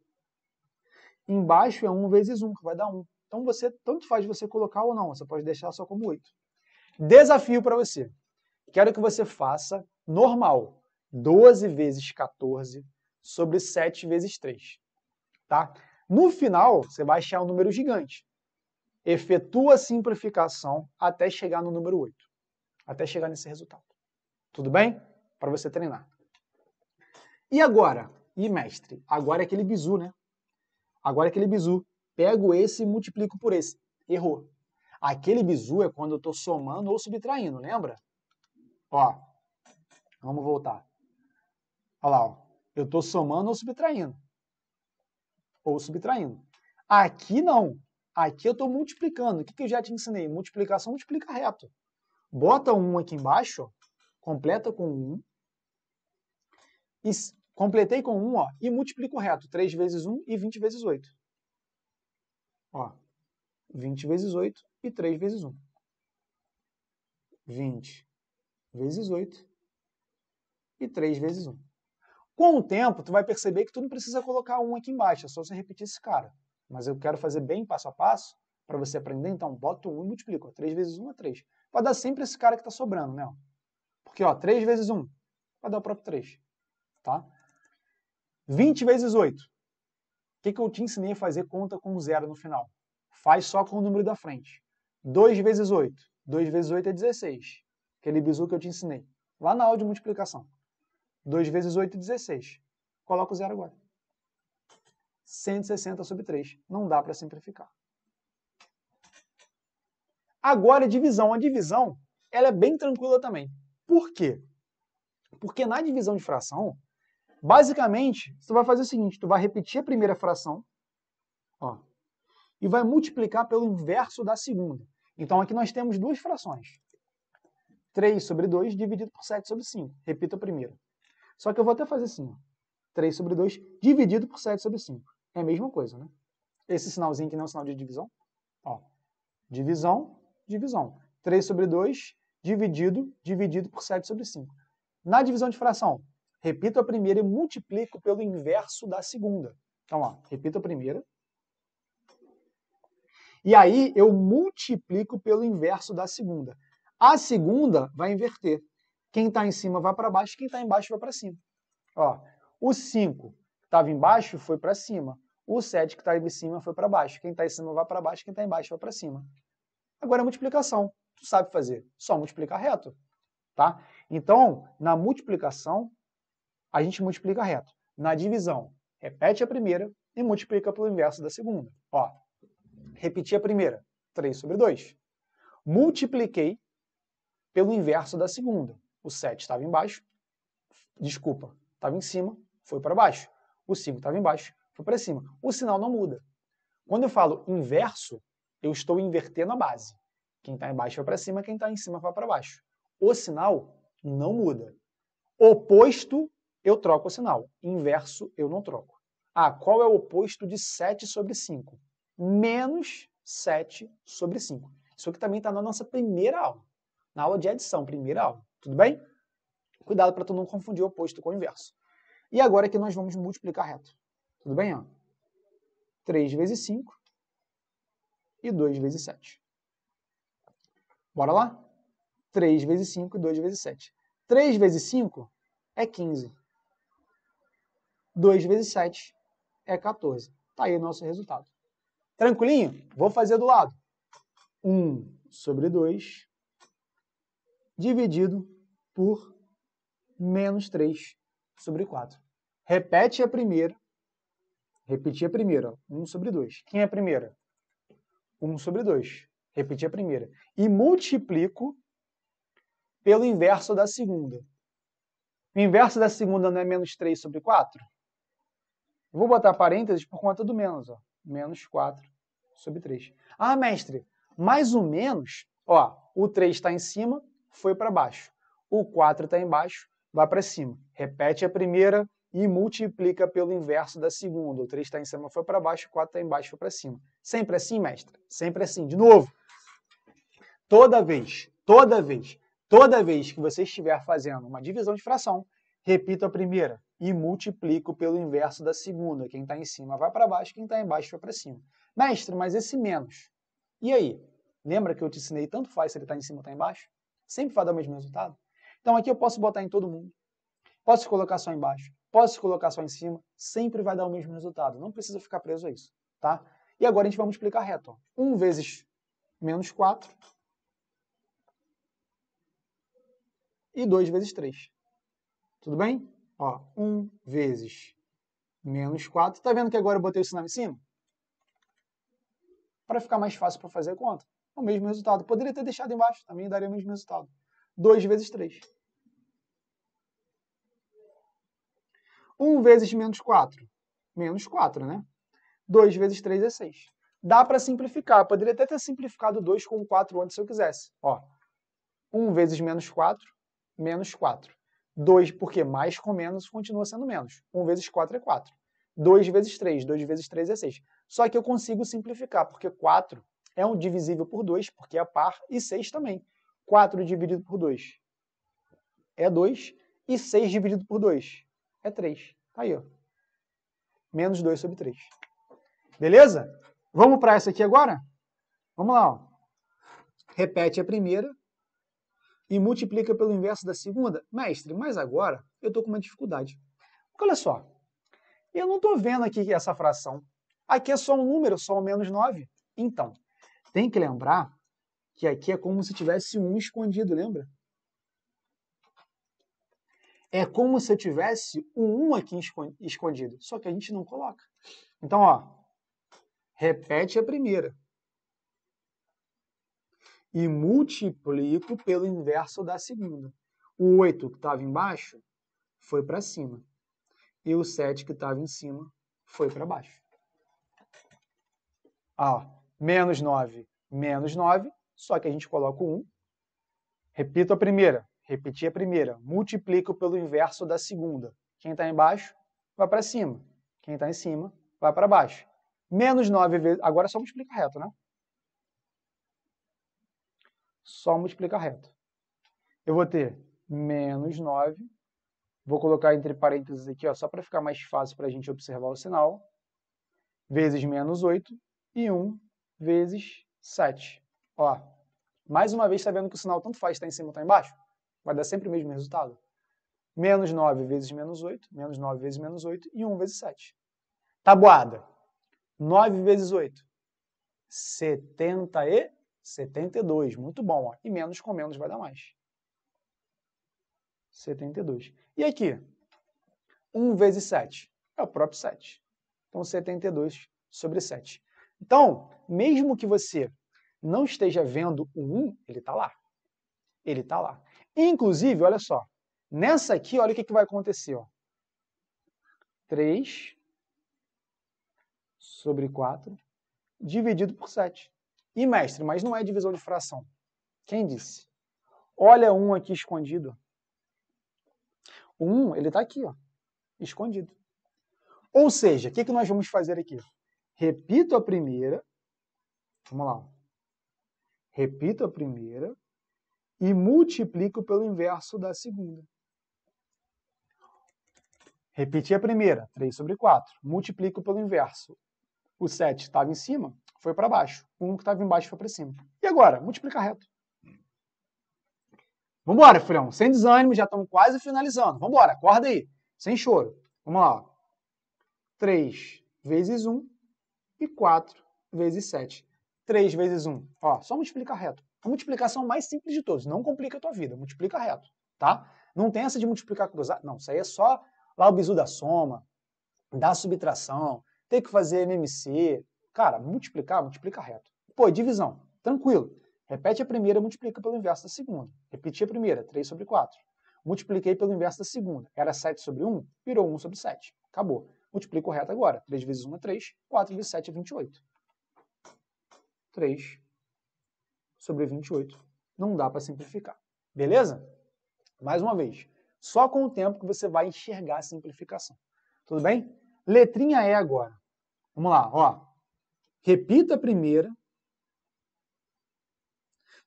Embaixo é 1 vezes 1, que vai dar 1. Então, você tanto faz você colocar ou não, você pode deixar só como 8. Desafio para você. Quero que você faça normal 12 vezes 14 sobre 7 vezes 3. Tá? No final, você vai achar um número gigante. Efetua a simplificação até chegar no número 8. Até chegar nesse resultado. Tudo bem? Para você treinar. E agora, e mestre. Agora é aquele bizu, né? Agora é aquele bizu. Pego esse e multiplico por esse. Errou. Aquele bizu é quando eu estou somando ou subtraindo, lembra? Ó, vamos voltar. Olha lá, ó. eu estou somando ou subtraindo. Ou subtraindo. Aqui não. Aqui eu estou multiplicando. O que, que eu já te ensinei? Multiplicação, multiplica reto. Bota um aqui embaixo, completa com um. E Completei com 1, ó, e multiplico reto. 3 vezes 1 e 20 vezes 8. Ó, 20 vezes 8 e 3 vezes 1. 20 vezes 8 e 3 vezes 1. Com o tempo, tu vai perceber que tu não precisa colocar 1 aqui embaixo, é só você repetir esse cara. Mas eu quero fazer bem passo a passo para você aprender, então bota 1 e multiplica. 3 vezes 1 é 3. Vai dar sempre esse cara que está sobrando, né? Porque ó, 3 vezes 1 vai dar o próprio 3. Tá? 20 vezes 8. O que, que eu te ensinei a fazer conta com zero no final? Faz só com o número da frente. 2 vezes 8. 2 vezes 8 é 16. Aquele bizu que eu te ensinei. Lá na aula de multiplicação. 2 vezes 8 é 16. Coloca o zero agora. 160 sobre 3. Não dá para simplificar. Agora, divisão. A divisão ela é bem tranquila também. Por quê? Porque na divisão de fração, Basicamente, você vai fazer o seguinte, você vai repetir a primeira fração, ó, e vai multiplicar pelo inverso da segunda. Então aqui nós temos duas frações. 3 sobre 2 dividido por 7 sobre 5. Repita a primeira. Só que eu vou até fazer assim, ó. 3 sobre 2 dividido por 7 sobre 5. É a mesma coisa, né? Esse sinalzinho aqui não é um sinal de divisão. Ó, divisão, divisão. 3 sobre 2 dividido, dividido por 7 sobre 5. Na divisão de fração, repito a primeira e multiplico pelo inverso da segunda. Então, ó, repito a primeira. E aí eu multiplico pelo inverso da segunda. A segunda vai inverter. Quem está em cima vai para baixo, quem está embaixo vai para cima. Ó, o 5 que estava embaixo foi para cima. O 7 que estava tá em cima foi para baixo. Quem está em cima vai para baixo, quem está embaixo vai para cima. Agora é multiplicação. Tu sabe fazer. Só multiplicar reto. Tá? Então, na multiplicação, a gente multiplica reto. Na divisão, repete a primeira e multiplica pelo inverso da segunda. Ó, repeti a primeira, 3 sobre 2. Multipliquei pelo inverso da segunda. O 7 estava embaixo, desculpa, estava em cima, foi para baixo. O 5 estava embaixo, foi para cima. O sinal não muda. Quando eu falo inverso, eu estou invertendo a base. Quem está embaixo vai para cima, quem está em cima vai para baixo. O sinal não muda. Oposto eu troco o sinal. Inverso, eu não troco. Ah, qual é o oposto de 7 sobre 5? Menos 7 sobre 5. Isso aqui também está na nossa primeira aula, na aula de adição, primeira aula. Tudo bem? Cuidado para tu não confundir o oposto com o inverso. E agora que nós vamos multiplicar reto. Tudo bem? Ó? 3 vezes 5 e 2 vezes 7. Bora lá? 3 vezes 5 e 2 vezes 7. 3 vezes 5 é 15. 2 vezes 7 é 14. Está aí o nosso resultado. Tranquilinho? Vou fazer do lado. 1 sobre 2 dividido por menos 3 sobre 4. Repete a primeira. Repetir a primeira. 1 sobre 2. Quem é a primeira? 1 sobre 2. Repetir a primeira. E multiplico pelo inverso da segunda. O inverso da segunda não é menos 3 sobre 4? Vou botar parênteses por conta do menos, ó. Menos 4 sobre 3. Ah, mestre, mais ou menos, ó, o 3 está em cima, foi para baixo. O 4 está embaixo, vai para cima. Repete a primeira e multiplica pelo inverso da segunda. O 3 está em cima, foi para baixo, o 4 está embaixo, foi para cima. Sempre assim, mestre? Sempre assim. De novo. Toda vez, toda vez, toda vez que você estiver fazendo uma divisão de fração, repito a primeira e multiplico pelo inverso da segunda. Quem está em cima vai para baixo, quem está embaixo vai para cima. Mestre, mas esse menos. E aí? Lembra que eu te ensinei tanto faz se ele está em cima ou está embaixo? Sempre vai dar o mesmo resultado? Então aqui eu posso botar em todo mundo. Posso colocar só embaixo, posso colocar só em cima, sempre vai dar o mesmo resultado. Não precisa ficar preso a isso, tá? E agora a gente vai multiplicar reto. Ó. 1 vezes menos 4 e 2 vezes 3. Tudo bem? Ó, 1 vezes menos 4. Está vendo que agora eu botei o sinal em cima? Para ficar mais fácil para fazer a conta. O mesmo resultado. Poderia ter deixado embaixo, também daria o mesmo resultado. 2 vezes 3. 1 vezes menos 4. Menos 4, né? 2 vezes 3 é 6. Dá para simplificar. poderia até ter simplificado 2 com 4 antes se eu quisesse. Ó, 1 vezes menos 4, menos 4. 2, porque mais com menos continua sendo menos. 1 vezes 4 é 4. 2 vezes 3, 2 vezes 3 é 6. Só que eu consigo simplificar, porque 4 é um divisível por 2, porque é par, e 6 também. 4 dividido por 2 é 2, e 6 dividido por 2 é 3. Tá aí, ó. Menos 2 sobre 3. Beleza? Vamos para essa aqui agora? Vamos lá, ó. Repete a primeira e multiplica pelo inverso da segunda. Mestre, mas agora eu estou com uma dificuldade. Porque olha só, eu não estou vendo aqui essa fração. Aqui é só um número, só o menos 9. Então, tem que lembrar que aqui é como se tivesse um escondido, lembra? É como se eu tivesse um 1 aqui escondido, só que a gente não coloca. Então, ó, repete a primeira e multiplico pelo inverso da segunda. O 8 que estava embaixo foi para cima. E o 7 que estava em cima foi para baixo. Ah, menos 9, menos 9, só que a gente coloca o 1. Repito a primeira, repeti a primeira. Multiplico pelo inverso da segunda. Quem está embaixo vai para cima. Quem está em cima vai para baixo. Menos 9 vezes... Agora é só multiplicar reto, né? só multiplicar reto. Eu vou ter menos 9, vou colocar entre parênteses aqui, ó, só para ficar mais fácil para a gente observar o sinal, vezes menos 8 e 1 vezes 7. Ó, mais uma vez, está vendo que o sinal tanto faz está em cima ou está embaixo? Vai dar sempre o mesmo resultado. Menos 9 vezes menos 8, menos 9 vezes menos 8 e 1 vezes 7. Tabuada. 9 vezes 8, 72. 72, muito bom. Ó. E menos com menos vai dar mais. 72. E aqui? 1 vezes 7 é o próprio 7. Então, 72 sobre 7. Então, mesmo que você não esteja vendo o 1, ele está lá. Ele está lá. Inclusive, olha só, nessa aqui, olha o que, que vai acontecer. Ó. 3 sobre 4 dividido por 7. E, mestre, mas não é divisão de fração. Quem disse? Olha um aqui escondido. O um, ele está aqui, ó, escondido. Ou seja, o que, que nós vamos fazer aqui? Repito a primeira. Vamos lá. Repito a primeira e multiplico pelo inverso da segunda. Repeti a primeira, 3 sobre 4. Multiplico pelo inverso. O 7 estava em cima, foi para baixo. Um que estava embaixo foi para cima. E agora? Multiplicar reto. Vambora, filhão. Sem desânimo, já estamos quase finalizando. Vambora, acorda aí. Sem choro. Vamos lá. 3 vezes 1 e 4 vezes 7. 3 vezes 1. Ó, só multiplicar reto. A multiplicação mais simples de todos. Não complica a tua vida. Multiplica reto, tá? Não tem essa de multiplicar cruzado. Não, isso aí é só lá o bizu da soma, da subtração, ter que fazer MMC, Cara, multiplicar, multiplica reto. Pô, divisão, tranquilo. Repete a primeira, multiplica pelo inverso da segunda. Repeti a primeira, 3 sobre 4. Multipliquei pelo inverso da segunda. Era 7 sobre 1, virou 1 sobre 7. Acabou. Multiplico o reto agora. 3 vezes 1 é 3, 4 vezes 7 é 28. 3 sobre 28. Não dá para simplificar. Beleza? Mais uma vez, só com o tempo que você vai enxergar a simplificação. Tudo bem? Letrinha E agora. Vamos lá, ó repita a primeira,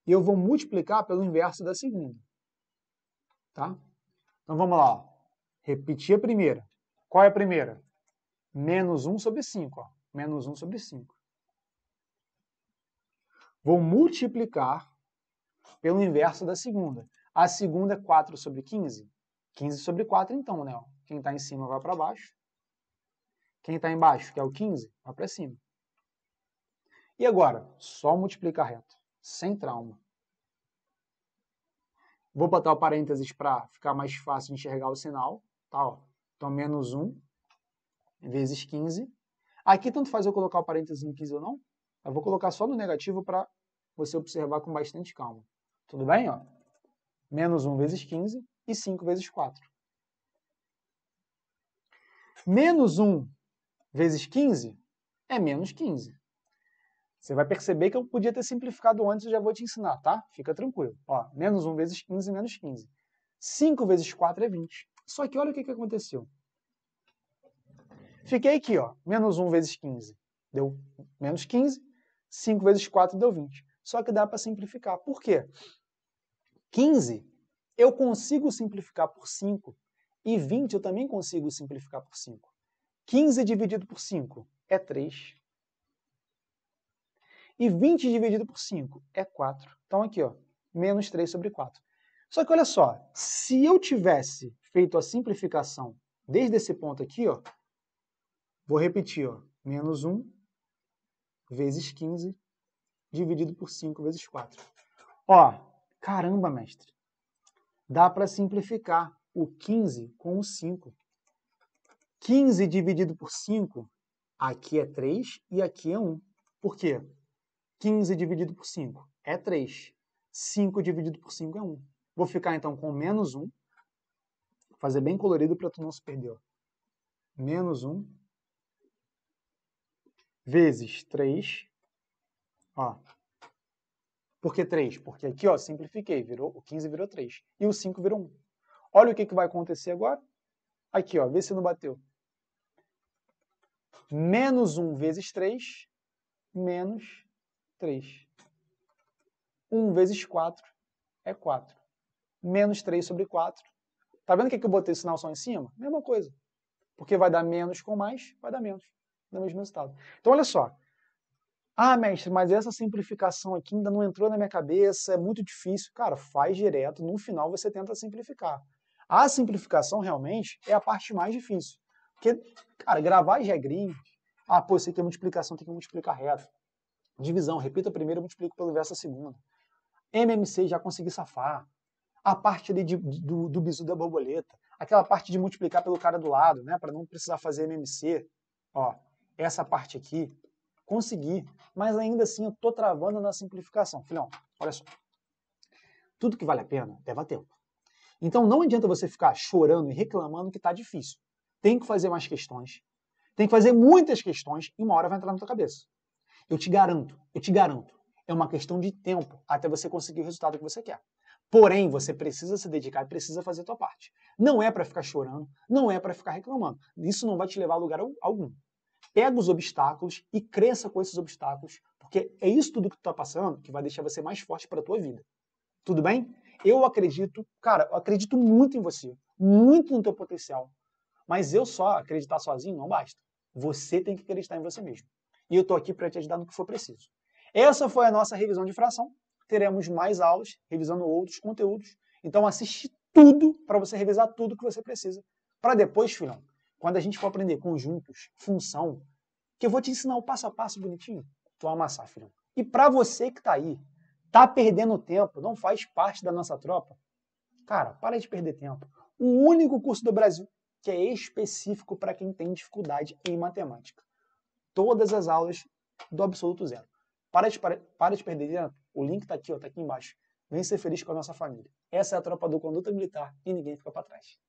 e eu vou multiplicar pelo inverso da segunda. Tá? Então vamos lá. Repetir a primeira. Qual é a primeira? Menos 1 sobre 5. Ó. Menos 1 sobre 5. Vou multiplicar pelo inverso da segunda. A segunda é 4 sobre 15. 15 sobre 4, então, né? Quem está em cima vai para baixo. Quem está embaixo, que é o 15, vai para cima. E agora, só multiplicar reto, sem trauma. Vou botar o parênteses para ficar mais fácil enxergar o sinal. Tá, ó. Então, menos 1 vezes 15. Aqui, tanto faz eu colocar o parênteses no 15 ou não. Eu vou colocar só no negativo para você observar com bastante calma. Tudo bem? Ó? Menos 1 vezes 15 e 5 vezes 4. Menos 1 vezes 15 é menos 15. Você vai perceber que eu podia ter simplificado antes eu já vou te ensinar, tá? Fica tranquilo. Ó, menos 1 vezes 15, menos 15. 5 vezes 4 é 20. Só que olha o que, que aconteceu. Fiquei aqui, ó, menos 1 vezes 15 deu menos 15. 5 vezes 4 deu 20. Só que dá para simplificar. Por quê? 15 eu consigo simplificar por 5 e 20 eu também consigo simplificar por 5. 15 dividido por 5 é 3. E 20 dividido por 5 é 4. Então aqui, ó, menos 3 sobre 4. Só que olha só, se eu tivesse feito a simplificação desde esse ponto aqui, ó, vou repetir, ó, menos 1 vezes 15 dividido por 5 vezes 4. Ó, caramba, mestre, dá para simplificar o 15 com o 5. 15 dividido por 5, aqui é 3 e aqui é 1. Por quê? 15 dividido por 5 é 3. 5 dividido por 5 é 1. Vou ficar então com menos 1. Vou Fazer bem colorido para tu não se perder. Ó. Menos 1 vezes 3. Ó. Por que 3? Porque aqui ó, simplifiquei, virou, o 15 virou 3 e o 5 virou 1. Olha o que, que vai acontecer agora. Aqui, ó, vê se não bateu. Menos 1 vezes 3, menos 3. 1 vezes 4 é 4. Menos 3 sobre 4. Tá vendo que, que eu botei o sinal só em cima? Mesma coisa. Porque vai dar menos com mais, vai dar menos. Dá o mesmo resultado. Então, olha só. Ah, mestre, mas essa simplificação aqui ainda não entrou na minha cabeça, é muito difícil. Cara, faz direto, no final você tenta simplificar. A simplificação realmente é a parte mais difícil. Porque, cara, gravar as regrinhas, ah, pô, isso aqui é multiplicação, tem que multiplicar reto. Divisão, repita a primeira, multiplico pelo inverso a segunda. MMC já consegui safar. A parte ali de, do, do bizu da borboleta. Aquela parte de multiplicar pelo cara do lado, né? Para não precisar fazer MMC. Ó, essa parte aqui, consegui. Mas ainda assim, eu tô travando na simplificação. Filhão, olha só. Tudo que vale a pena leva tempo. Então não adianta você ficar chorando e reclamando que tá difícil. Tem que fazer mais questões. Tem que fazer muitas questões e uma hora vai entrar na tua cabeça. Eu te garanto, eu te garanto, é uma questão de tempo até você conseguir o resultado que você quer. Porém, você precisa se dedicar e precisa fazer a sua parte. Não é para ficar chorando, não é para ficar reclamando. Isso não vai te levar a lugar algum. Pega os obstáculos e cresça com esses obstáculos, porque é isso tudo que tu tá passando que vai deixar você mais forte para tua vida. Tudo bem? Eu acredito, cara, eu acredito muito em você, muito no teu potencial. Mas eu só acreditar sozinho não basta. Você tem que acreditar em você mesmo. E eu estou aqui para te ajudar no que for preciso. Essa foi a nossa revisão de fração. Teremos mais aulas revisando outros conteúdos. Então assiste tudo para você revisar tudo que você precisa. Para depois, filhão, quando a gente for aprender conjuntos, função, que eu vou te ensinar o passo a passo bonitinho, tu vai amassar, filhão. E para você que está aí, tá perdendo tempo, não faz parte da nossa tropa, cara, para de perder tempo. O único curso do Brasil que é específico para quem tem dificuldade em matemática todas as aulas do Absoluto Zero. Para de, para, para de perder dinheiro. O link está aqui, está aqui embaixo. Vem ser feliz com a nossa família. Essa é a tropa do Conduta Militar e ninguém fica para trás.